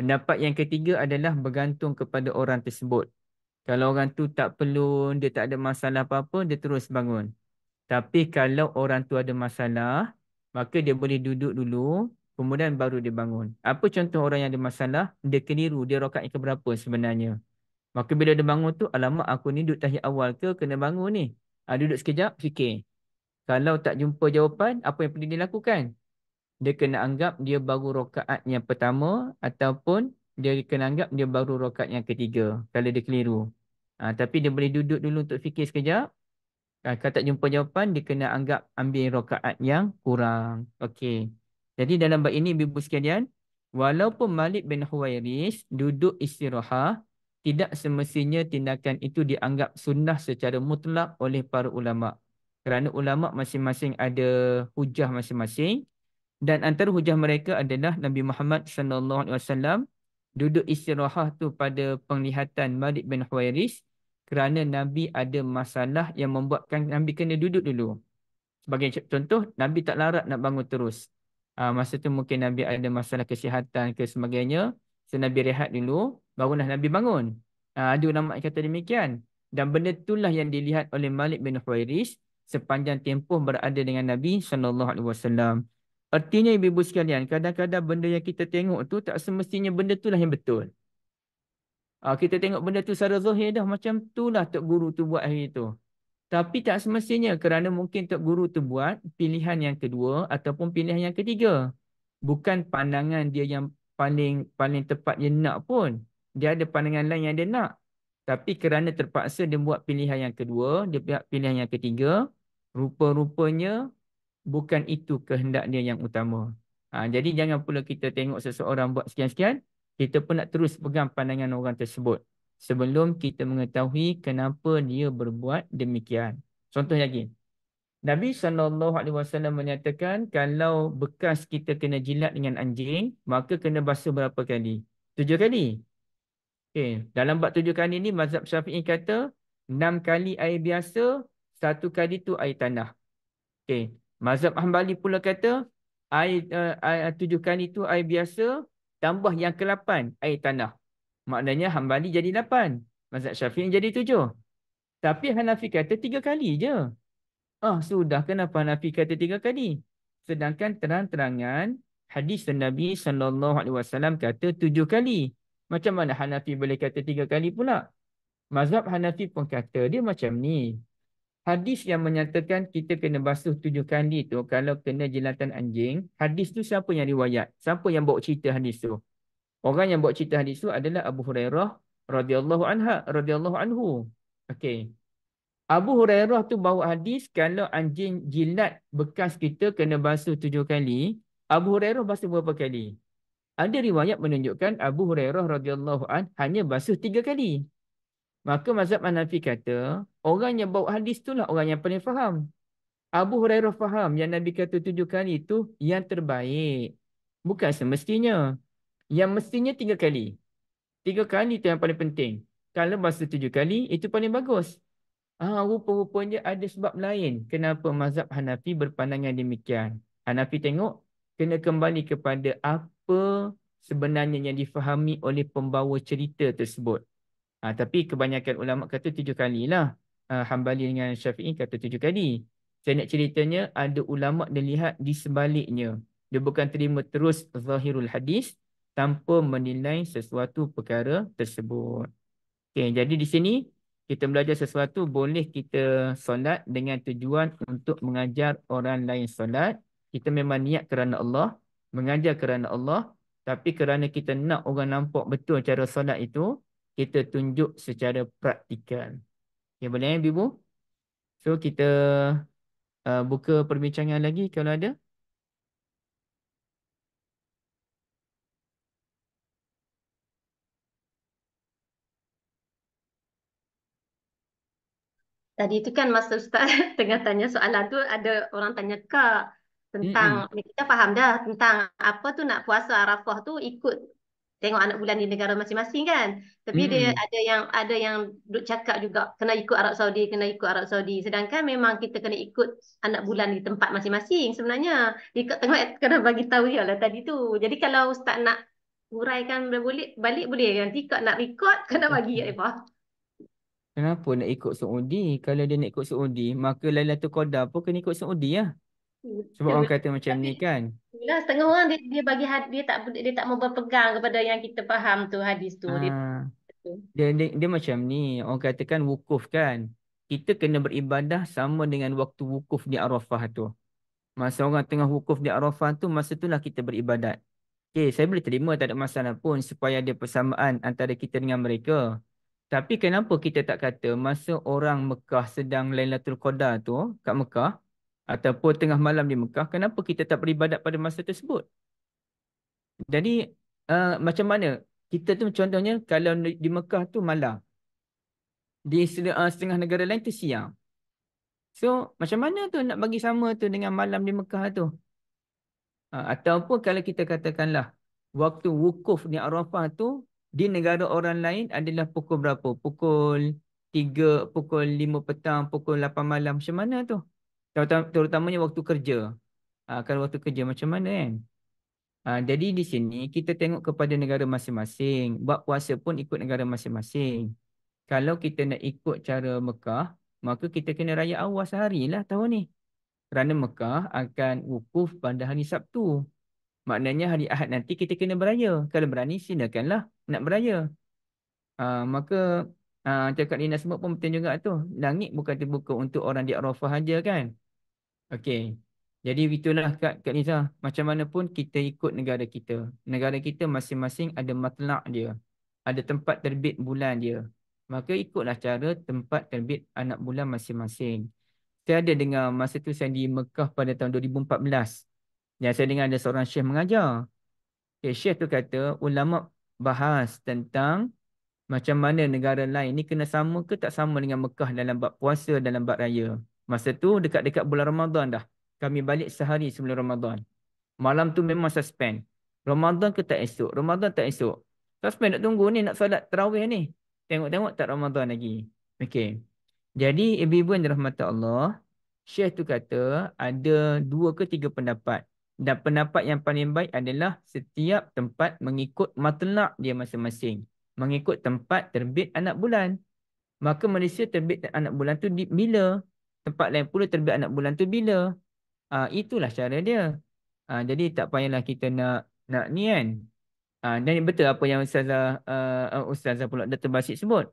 Pendapat yang ketiga adalah bergantung kepada orang tersebut. Kalau orang tu tak perlu, dia tak ada masalah apa-apa, dia terus bangun. Tapi kalau orang tu ada masalah, maka dia boleh duduk dulu, kemudian baru dia bangun. Apa contoh orang yang ada masalah? Dia keliru, dia rokat yang keberapa sebenarnya. Maka bila dia bangun tu, alamak aku ni duduk tahiyat awal ke kena bangun ni? Ha, duduk sekejap, fikir. Kalau tak jumpa jawapan, apa yang perlu dia lakukan? Dia kena anggap dia baru rokaat yang pertama ataupun dia kena anggap dia baru rokaat yang ketiga kalau dia keliru. Ha, tapi dia boleh duduk dulu untuk fikir sekejap. Ha, kalau tak jumpa jawapan, dia kena anggap ambil rokaat yang kurang. Okey. Jadi dalam bab ini, ibu sekalian, walaupun Malik bin Huwairis duduk istirahat, tidak semestinya tindakan itu dianggap sunnah secara mutlak oleh para ulama kerana ulama masing-masing ada hujah masing-masing dan antara hujah mereka adalah Nabi Muhammad sallallahu alaihi wasallam duduk istirahat tu pada penglihatan Malik bin Huairis kerana Nabi ada masalah yang membuatkan Nabi kena duduk dulu. Sebagai contoh, Nabi tak larat nak bangun terus. Ha, masa tu mungkin Nabi ada masalah kesihatan ke sebagainya. So Nabi rehat dulu barulah Nabi bangun. Uh, ada ulama kata demikian. Dan benda itulah yang dilihat oleh Malik bin Khairis sepanjang tempoh berada dengan Nabi SAW. Artinya ibu-ibu sekalian, kadang-kadang benda yang kita tengok tu tak semestinya benda itulah yang betul. Uh, kita tengok benda tu secara zahir dah macam itulah Tok Guru tu buat hari itu. Tapi tak semestinya kerana mungkin Tok Guru tu buat pilihan yang kedua ataupun pilihan yang ketiga. Bukan pandangan dia yang paling paling tepat dia nak pun dia ada pandangan lain yang dia nak. Tapi kerana terpaksa dia buat pilihan yang kedua, dia buat pilihan yang ketiga, rupa-rupanya bukan itu kehendak dia yang utama. Ha, jadi jangan pula kita tengok seseorang buat sekian-sekian, kita pun nak terus pegang pandangan orang tersebut sebelum kita mengetahui kenapa dia berbuat demikian. Contoh lagi, Nabi SAW menyatakan kalau bekas kita kena jilat dengan anjing, maka kena basuh berapa kali? Tujuh kali. Okay. Dalam bab tujuh kali ni mazhab syafi'i kata enam kali air biasa, satu kali tu air tanah. Okay. Mazhab hambali pula kata air, uh, air eh, tujuh kali tu air biasa, tambah yang ke-8 air tanah. Maknanya hambali jadi 8, mazhab syafi'i jadi tujuh. Tapi Hanafi kata tiga kali je. Ah sudah kenapa Hanafi kata tiga kali? Sedangkan terang-terangan hadis Nabi SAW kata tujuh kali. Macam mana Hanafi boleh kata tiga kali pula? Mazhab Hanafi pun kata dia macam ni. Hadis yang menyatakan kita kena basuh tujuh kali tu kalau kena jelatan anjing, hadis tu siapa yang riwayat? Siapa yang bawa cerita hadis tu? Orang yang bawa cerita hadis tu adalah Abu Hurairah radhiyallahu anha radhiyallahu anhu. Okey. Abu Hurairah tu bawa hadis kalau anjing jilat bekas kita kena basuh tujuh kali, Abu Hurairah basuh berapa kali? ada riwayat menunjukkan Abu Hurairah radhiyallahu an hanya basuh tiga kali. Maka mazhab Hanafi kata, orang yang bawa hadis itulah orang yang paling faham. Abu Hurairah faham yang Nabi kata tujuh kali itu yang terbaik. Bukan semestinya. Yang mestinya tiga kali. Tiga kali itu yang paling penting. Kalau basuh tujuh kali, itu paling bagus. Ah, rupa-rupanya ada sebab lain kenapa mazhab Hanafi berpandangan demikian. Hanafi tengok, kena kembali kepada apa apa sebenarnya yang difahami oleh pembawa cerita tersebut. Ha, tapi kebanyakan ulama kata tujuh kalilah. Ha, Hambali dengan Syafi'i kata tujuh kali. Saya nak ceritanya ada ulama dia lihat di sebaliknya. Dia bukan terima terus zahirul hadis tanpa menilai sesuatu perkara tersebut. Okay, jadi di sini kita belajar sesuatu boleh kita solat dengan tujuan untuk mengajar orang lain solat. Kita memang niat kerana Allah mengajar kerana Allah tapi kerana kita nak orang nampak betul cara solat itu kita tunjuk secara praktikal. Ya boleh eh, ibu? So kita uh, buka perbincangan lagi kalau ada. Tadi itu kan Master Ustaz tengah tanya soalan tu ada orang tanya Kak tentang mm-hmm. kita faham dah tentang apa tu nak puasa Arafah tu ikut tengok anak bulan di negara masing-masing kan tapi mm. dia ada yang ada yang duk cakap juga kena ikut Arab Saudi kena ikut Arab Saudi sedangkan memang kita kena ikut anak bulan di tempat masing-masing sebenarnya ikut tengok kena bagi tahu dia lah tadi tu jadi kalau ustaz nak uraikan balik balik boleh nanti kak nak record kena bagi ya Eva kenapa nak ikut Saudi kalau dia nak ikut Saudi maka Lailatul Qadar pun kena ikut Saudi lah ya? Sebab orang kata macam ni kan. bila setengah orang dia, dia bagi hadis dia tak dia tak mau berpegang kepada yang kita faham tu hadis tu. Ha. Dia, ah. dia, dia, dia macam ni. Orang katakan wukuf kan. Kita kena beribadah sama dengan waktu wukuf di Arafah tu. Masa orang tengah wukuf di Arafah tu, masa itulah kita beribadat. Okay, saya boleh terima tak ada masalah pun supaya ada persamaan antara kita dengan mereka. Tapi kenapa kita tak kata masa orang Mekah sedang Lailatul Qadar tu kat Mekah, ataupun tengah malam di Mekah, kenapa kita tak beribadat pada masa tersebut? Jadi uh, macam mana? Kita tu contohnya kalau di Mekah tu malam. Di uh, setengah negara lain tu siang. So macam mana tu nak bagi sama tu dengan malam di Mekah tu? Uh, ataupun kalau kita katakanlah waktu wukuf di Arafah tu di negara orang lain adalah pukul berapa? Pukul 3, pukul 5 petang, pukul 8 malam. Macam mana tu? terutamanya waktu kerja. Uh, kalau waktu kerja macam mana kan? Uh, jadi di sini kita tengok kepada negara masing-masing. Buat puasa pun ikut negara masing-masing. Kalau kita nak ikut cara Mekah, maka kita kena raya awal sehari lah tahun ni. Kerana Mekah akan wukuf pada hari Sabtu. Maknanya hari Ahad nanti kita kena beraya. Kalau berani silakanlah nak beraya. Uh, maka Uh, cakap Lina semua pun betul juga tu. Langit bukan terbuka untuk orang di Arafah aja kan. Okey, Jadi itulah Kak, Kak Liza. Macam mana pun kita ikut negara kita. Negara kita masing-masing ada matlaq dia. Ada tempat terbit bulan dia. Maka ikutlah cara tempat terbit anak bulan masing-masing. Saya ada dengar masa tu saya di Mekah pada tahun 2014. Yang saya dengar ada seorang syekh mengajar. Okay, syekh tu kata ulama bahas tentang macam mana negara lain ni kena sama ke tak sama dengan Mekah dalam bab puasa dalam bab raya masa tu dekat-dekat bulan Ramadan dah kami balik sehari sebelum Ramadan malam tu memang suspend Ramadan ke tak esok Ramadan tak esok suspend nak tunggu ni nak solat terawih ni tengok-tengok tak Ramadan lagi Okay. jadi ibu-ibu yang dirahmati Allah Syekh tu kata ada dua ke tiga pendapat dan pendapat yang paling baik adalah setiap tempat mengikut matlaq dia masing-masing mengikut tempat terbit anak bulan. Maka Malaysia terbit anak bulan tu bila? Tempat lain pula terbit anak bulan tu bila? Ha, itulah cara dia. Ha, jadi tak payahlah kita nak nak ni kan. Ha, dan betul apa yang Ustazah, uh, Ustazah pula Dr. Basit sebut.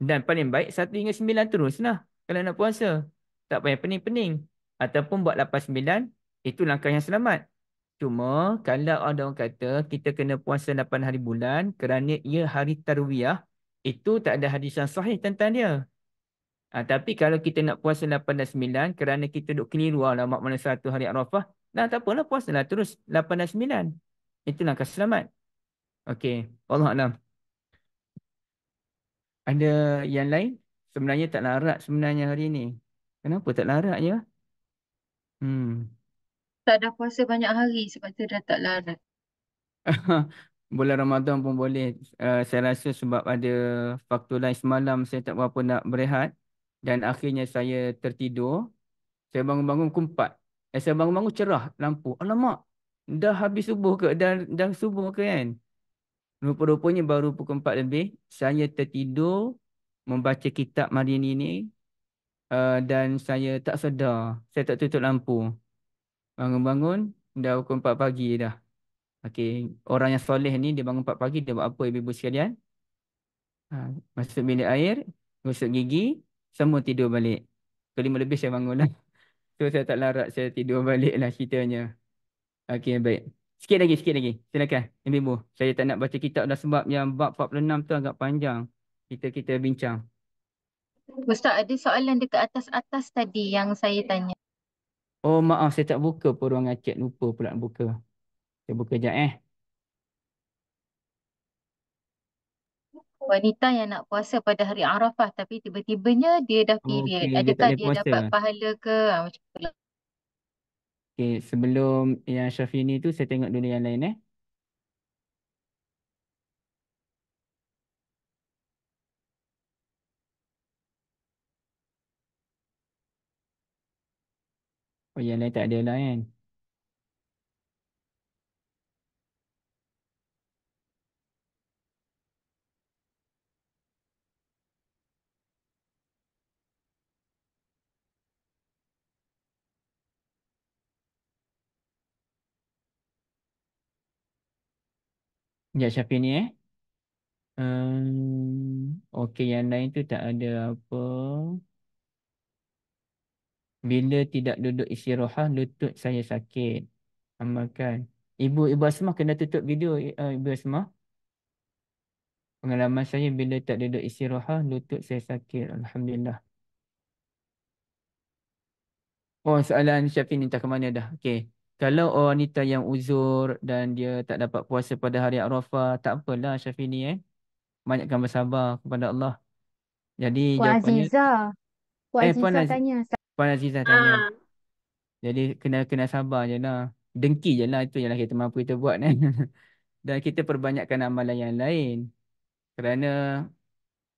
Dan paling baik satu hingga 9 teruslah kalau nak puasa. Tak payah pening-pening. Ataupun buat lapan sembilan itu langkah yang selamat. Cuma kalau ada orang kata kita kena puasa 8 hari bulan kerana ia hari tarwiyah, itu tak ada hadis yang sahih tentang dia. Ha, tapi kalau kita nak puasa 8 dan 9 kerana kita duduk keliru lah mana satu hari Arafah, Nah tak apalah puasa lah terus 8 dan 9. Itulah kasih selamat. Okey, Allah Alam. Ada yang lain? Sebenarnya tak larat sebenarnya hari ini. Kenapa tak larat ya? Hmm tak ada puasa banyak hari sebab kita dah tak larat. Bulan Ramadan pun boleh. Uh, saya rasa sebab ada faktor lain semalam saya tak berapa nak berehat. Dan akhirnya saya tertidur. Saya bangun-bangun kumpat. Eh, saya bangun-bangun cerah lampu. Alamak, dah habis subuh ke? Dah, dah subuh ke kan? Rupa-rupanya baru pukul 4 lebih. Saya tertidur membaca kitab Marini ni. Uh, eh, dan saya tak sedar. Saya tak tutup lampu. Bangun-bangun dah pukul 4 pagi dah. Okey, orang yang soleh ni dia bangun 4 pagi dia buat apa ibu-ibu sekalian? Ha, masuk bilik air, gosok gigi, semua tidur balik. Kelima lebih saya bangunlah. So saya tak larat saya tidur balik lah ceritanya. Okey, baik. Sikit lagi, sikit lagi. Silakan, ibu-ibu. Saya tak nak baca kitab dah sebab yang bab 46 tu agak panjang. Kita kita bincang. Ustaz, ada soalan dekat atas-atas tadi yang saya tanya. Oh maaf saya tak buka pun ruangan chat lupa pula nak buka. Saya buka je eh. Wanita yang nak puasa pada hari Arafah tapi tiba-tibanya dia dah period. Okay, Adakah dia, dia dapat pahala ke? Ah, lah. okay, sebelum yang Syafi ni tu saya tengok dulu yang lain eh. Oh yang lain tak ada lah kan. Ya siapa ni eh? Um, okay yang lain tu tak ada apa. Bila tidak duduk isi istirahat, lutut saya sakit. Amalkan. Ibu Ibu Asmah kena tutup video uh, Ibu Asmah. Pengalaman saya bila tak duduk isi istirahat, lutut saya sakit. Alhamdulillah. Oh, soalan Syafin tak ke mana dah. Okay. Kalau wanita yang uzur dan dia tak dapat puasa pada hari Arafah, tak apalah Syafin ni eh. Banyakkan bersabar kepada Allah. Jadi Puan jawapannya... Aziza. Puan eh, Aziza Puan Aziza tanya. Puan Azizah tanya. Ha. Jadi kena kena sabar je lah. Dengki je lah. Itu je lah kita mampu kita buat kan. Dan kita perbanyakkan amalan yang lain. Kerana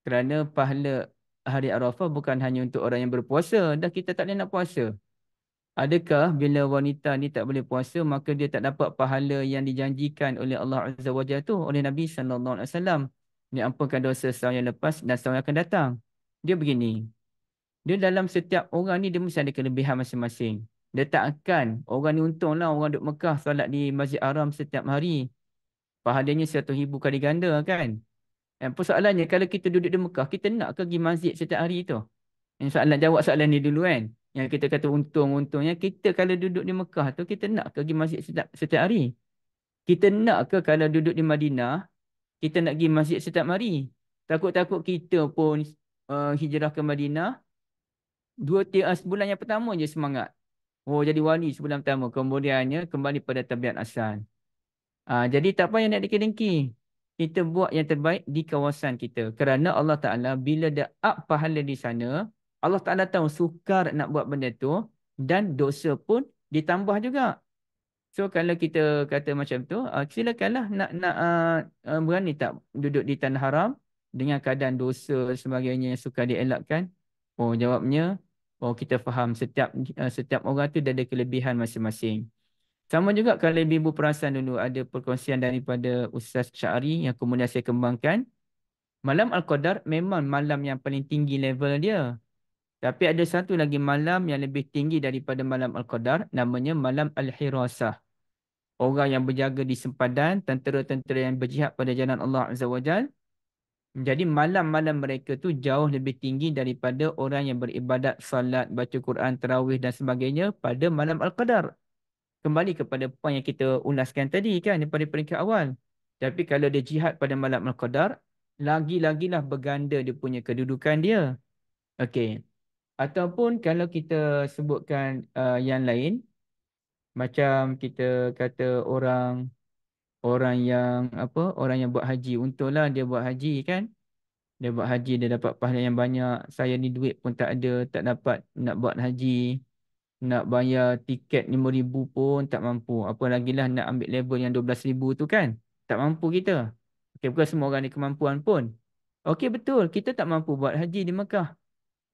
kerana pahala hari Arafah bukan hanya untuk orang yang berpuasa. Dah kita tak boleh nak puasa. Adakah bila wanita ni tak boleh puasa maka dia tak dapat pahala yang dijanjikan oleh Allah Azza wa Jalla tu oleh Nabi saw alaihi wasallam. ampunkan dosa setahun yang lepas dan setahun yang akan datang. Dia begini dia dalam setiap orang ni dia mesti ada kelebihan masing-masing. Dia tak akan orang ni untunglah orang duduk Mekah solat di Masjid Haram setiap hari. Pahalanya satu ribu kali ganda kan. Dan eh, persoalannya kalau kita duduk di Mekah, kita nak ke pergi masjid setiap hari tu? Yang soalan jawab soalan ni dulu kan. Yang kita kata untung-untungnya, kita kalau duduk di Mekah tu, kita nak ke pergi masjid setiap, setiap hari? Kita nak ke kalau duduk di Madinah, kita nak pergi masjid setiap hari? Takut-takut kita pun uh, hijrah ke Madinah, dua tiga, ah, sebulan yang pertama je semangat. Oh jadi wali sebulan pertama. Kemudiannya kembali pada tabiat asal. Uh, jadi tak payah nak dikidengki. Kita buat yang terbaik di kawasan kita. Kerana Allah Ta'ala bila dah up pahala di sana. Allah Ta'ala tahu sukar nak buat benda tu. Dan dosa pun ditambah juga. So kalau kita kata macam tu, uh, silakanlah nak nak uh, berani tak duduk di tanah haram dengan keadaan dosa sebagainya yang suka dielakkan. Oh jawabnya oh kita faham setiap eh, setiap orang tu ada kelebihan masing-masing. Sama juga kalau ibu perasan dulu ada perkongsian daripada Ustaz Syari yang kemudian saya kembangkan. Malam Al-Qadar memang malam yang paling tinggi level dia. Tapi ada satu lagi malam yang lebih tinggi daripada malam Al-Qadar namanya malam Al-Hirasah. Orang yang berjaga di sempadan, tentera-tentera yang berjihad pada jalan Allah Azza wa jadi malam-malam mereka tu jauh lebih tinggi daripada orang yang beribadat, salat, baca Quran, terawih dan sebagainya pada malam Al-Qadar. Kembali kepada poin yang kita ulaskan tadi kan daripada peringkat awal. Tapi kalau dia jihad pada malam Al-Qadar, lagi-lagilah berganda dia punya kedudukan dia. Okey. Ataupun kalau kita sebutkan uh, yang lain, macam kita kata orang orang yang apa orang yang buat haji untuklah dia buat haji kan dia buat haji dia dapat pahala yang banyak saya ni duit pun tak ada tak dapat nak buat haji nak bayar tiket 5000 pun tak mampu apalagilah nak ambil level yang 12000 tu kan tak mampu kita okey bukan semua orang ni kemampuan pun okey betul kita tak mampu buat haji di Mekah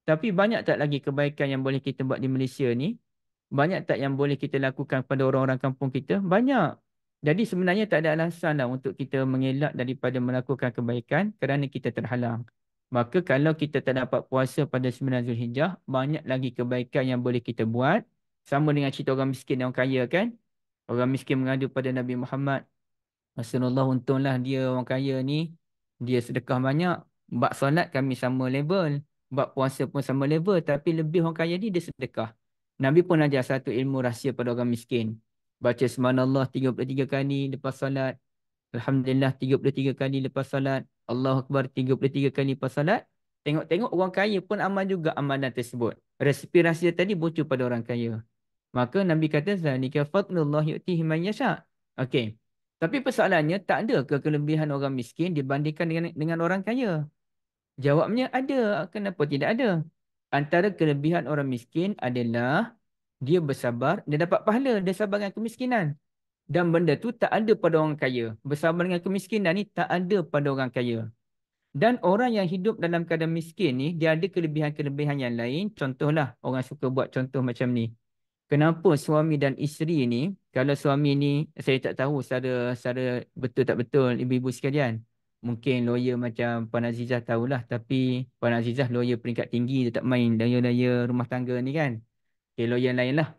tapi banyak tak lagi kebaikan yang boleh kita buat di Malaysia ni banyak tak yang boleh kita lakukan pada orang-orang kampung kita banyak jadi sebenarnya tak ada alasanlah untuk kita mengelak daripada melakukan kebaikan kerana kita terhalang. Maka kalau kita tak dapat puasa pada 9 Zulhijjah, banyak lagi kebaikan yang boleh kita buat. Sama dengan cerita orang miskin orang kaya kan. Orang miskin mengadu pada Nabi Muhammad. Rasulullah untunglah dia orang kaya ni. Dia sedekah banyak. Bak solat kami sama level. Bak puasa pun sama level. Tapi lebih orang kaya ni dia sedekah. Nabi pun ajar satu ilmu rahsia pada orang miskin baca subhanallah 33 kali lepas salat, alhamdulillah 33 kali lepas salat. Allah akbar 33 kali lepas solat tengok-tengok orang kaya pun amal juga amalan tersebut resipi rahsia tadi bocor pada orang kaya maka nabi kata zalika fadlullah yu'tihi man yasha okey tapi persoalannya tak ada ke kelebihan orang miskin dibandingkan dengan dengan orang kaya jawabnya ada kenapa tidak ada antara kelebihan orang miskin adalah dia bersabar dia dapat pahala dia sabar dengan kemiskinan dan benda tu tak ada pada orang kaya bersabar dengan kemiskinan ni tak ada pada orang kaya dan orang yang hidup dalam keadaan miskin ni dia ada kelebihan-kelebihan yang lain contohlah orang suka buat contoh macam ni kenapa suami dan isteri ni kalau suami ni saya tak tahu secara secara betul tak betul ibu-ibu sekalian mungkin lawyer macam Puan Azizah tahulah tapi Puan Azizah lawyer peringkat tinggi dia tak main lawyer-lawyer rumah tangga ni kan Okay, lawyer lain lah.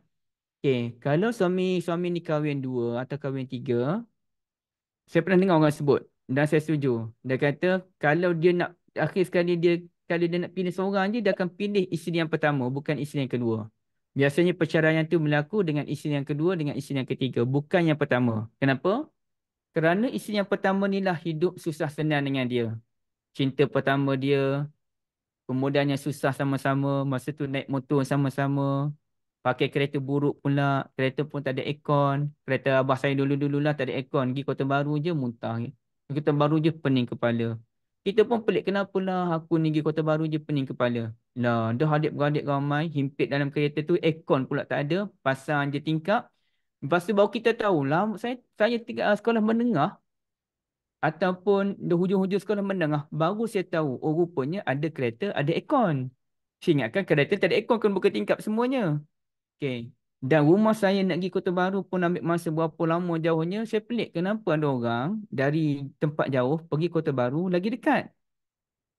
Okay, kalau suami-suami ni kahwin dua atau kahwin tiga, saya pernah dengar orang sebut dan saya setuju. Dia kata kalau dia nak, akhir sekali dia, kalau dia nak pilih seorang je, dia akan pilih isteri yang pertama, bukan isteri yang kedua. Biasanya perceraian tu berlaku dengan isteri yang kedua, dengan isteri yang ketiga, bukan yang pertama. Kenapa? Kerana isteri yang pertama ni lah hidup susah senang dengan dia. Cinta pertama dia, kemudiannya susah sama-sama, masa tu naik motor sama-sama, Pakai kereta buruk pula, kereta pun tak ada aircon. Kereta abah saya dulu-dululah tak ada aircon. Pergi kota baru je muntah. Pergi kota baru je pening kepala. Kita pun pelik kenapa lah aku ni pergi kota baru je pening kepala. Lah, dah adik-beradik ramai, himpit dalam kereta tu, aircon pula tak ada. Pasang je tingkap. Lepas tu baru kita tahu lah, saya, saya tinggal ah, sekolah menengah. Ataupun dah hujung-hujung sekolah menengah, baru saya tahu, oh rupanya ada kereta, ada aircon. Saya ingatkan kereta tak ada aircon, kena buka tingkap semuanya. Okay. Dan rumah saya nak pergi Kota Baru pun ambil masa berapa lama jauhnya. Saya pelik kenapa ada orang dari tempat jauh pergi Kota Baru lagi dekat.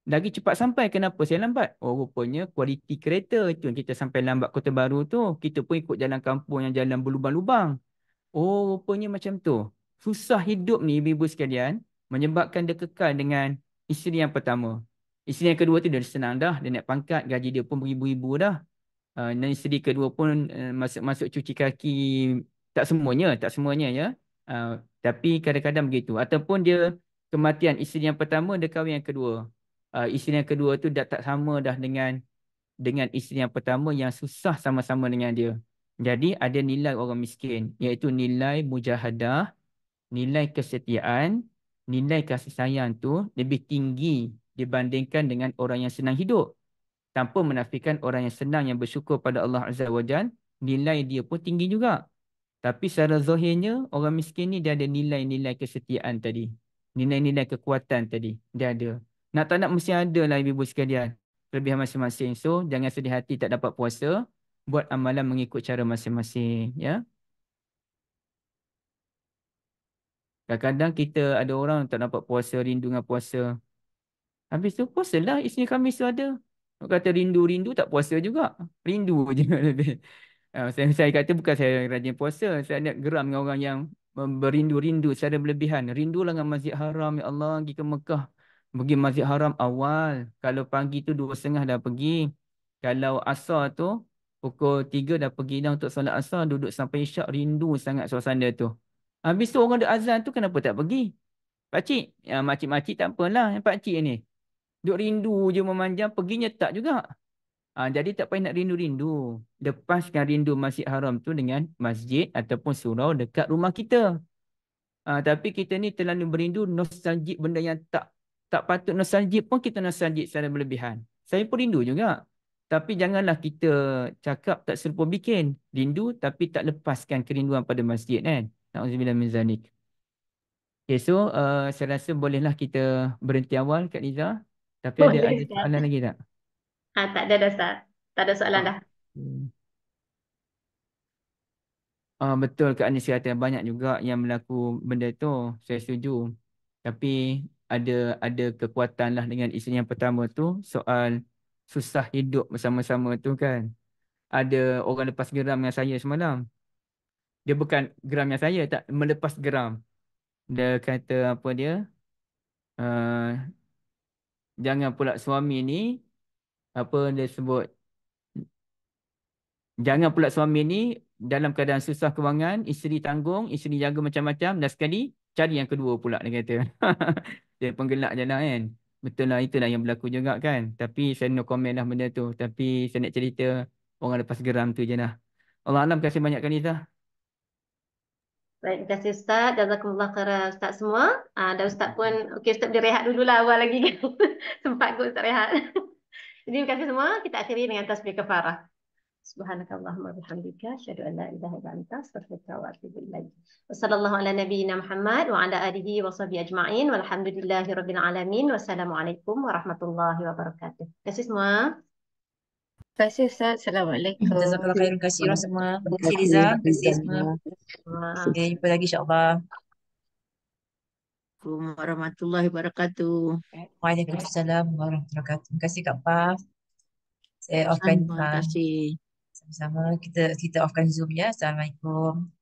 Lagi cepat sampai kenapa saya lambat? Oh rupanya kualiti kereta itu yang kita sampai lambat Kota Baru tu. Kita pun ikut jalan kampung yang jalan berlubang-lubang. Oh rupanya macam tu. Susah hidup ni ibu-ibu sekalian menyebabkan dia kekal dengan isteri yang pertama. Isteri yang kedua tu dia senang dah. Dia naik pangkat, gaji dia pun beribu-ibu dah. Ah, dan isteri kedua pun masuk-masuk eh, cuci kaki tak semuanya tak semuanya ya uh, tapi kadang-kadang begitu ataupun dia kematian isteri yang pertama dia kahwin yang kedua uh, isteri yang kedua tu dah tak sama dah dengan dengan isteri yang pertama yang susah sama-sama dengan dia jadi ada nilai orang miskin iaitu nilai mujahadah nilai kesetiaan nilai kasih sayang tu lebih tinggi dibandingkan dengan orang yang senang hidup tanpa menafikan orang yang senang yang bersyukur pada Allah Azza wa Jal, nilai dia pun tinggi juga. Tapi secara zahirnya, orang miskin ni dia ada nilai-nilai kesetiaan tadi. Nilai-nilai kekuatan tadi. Dia ada. Nak tak nak mesti ada lah ibu-ibu sekalian. Kelebihan masing-masing. So, jangan sedih hati tak dapat puasa. Buat amalan mengikut cara masing-masing. Ya. Kadang-kadang kita ada orang tak dapat puasa, rindu dengan puasa. Habis tu puasa lah. Isteri kami tu ada kata rindu-rindu tak puasa juga. Rindu je lebih. Ah, saya, saya kata bukan saya rajin puasa. Saya nak geram dengan orang yang berindu-rindu secara berlebihan. Rindu dengan masjid haram. Ya Allah, pergi ke Mekah. Pergi masjid haram awal. Kalau pagi tu dua setengah dah pergi. Kalau asar tu pukul tiga dah pergi dah untuk solat asar. Duduk sampai isyak rindu sangat suasana tu. Habis tu orang ada azan tu kenapa tak pergi? Pakcik, ya, makcik-makcik tak apalah yang pakcik ni. Duk rindu je memanjang, perginya tak juga. Ha, jadi tak payah nak rindu-rindu. Lepaskan rindu masjid haram tu dengan masjid ataupun surau dekat rumah kita. Ha, tapi kita ni terlalu berindu nostalgia benda yang tak tak patut nostalgia pun kita nostalgia secara berlebihan. Saya pun rindu juga. Tapi janganlah kita cakap tak serupa bikin. Rindu tapi tak lepaskan kerinduan pada masjid kan. Na'udzubillah min zanik. Okay so uh, saya rasa bolehlah kita berhenti awal Kak Liza. Tapi oh, ada, ada soalan lagi tak? Ha, tak ada dah Ustaz. Tak ada soalan dah. Uh, betul Kak Anis kata banyak juga yang berlaku benda tu. Saya setuju. Tapi ada ada kekuatan lah dengan isu yang pertama tu soal susah hidup bersama-sama tu kan. Ada orang lepas geram dengan saya semalam. Dia bukan geram dengan saya tak melepas geram. Dia kata apa dia? Uh, jangan pula suami ni apa dia sebut jangan pula suami ni dalam keadaan susah kewangan isteri tanggung isteri jaga macam-macam dah sekali cari yang kedua pula dia kata dia penggelak je lah kan betul lah itulah yang berlaku juga kan tapi saya no comment lah benda tu tapi saya nak cerita orang lepas geram tu je lah Allah Alam kasih banyak kan Izzah Baik, terima kasih Ustaz. Jazakumullah kera Ustaz semua. Uh, dan Ustaz pun, Okay, Ustaz boleh rehat dulu lah awal lagi kan. Sempat kot Ustaz rehat. Jadi terima kasih semua. Kita akhiri dengan tasbih kafarah. Subhanakallahumma bihamdika. Asyadu an la ilaha ila anta. Astaghfirullah wa atibu ilaih. Wassalamualaikum warahmatullahi wabarakatuh. Wa ala alihi wa sahbihi ajma'in. Walhamdulillahi rabbil alamin. Wassalamualaikum warahmatullahi wabarakatuh. Terima kasih semua kasih Ustaz. Assalamualaikum. Jazakallah khairan kasih semua. Terima kasih Liza. Terima kasih semua. Okay, jumpa lagi insyaAllah. Assalamualaikum warahmatullahi wabarakatuh. Waalaikumsalam warahmatullahi wabarakatuh. Terima kasih Kak Paf. Saya offkan. Terima kasih. Sama-sama kita kita offkan Zoom ya. Assalamualaikum.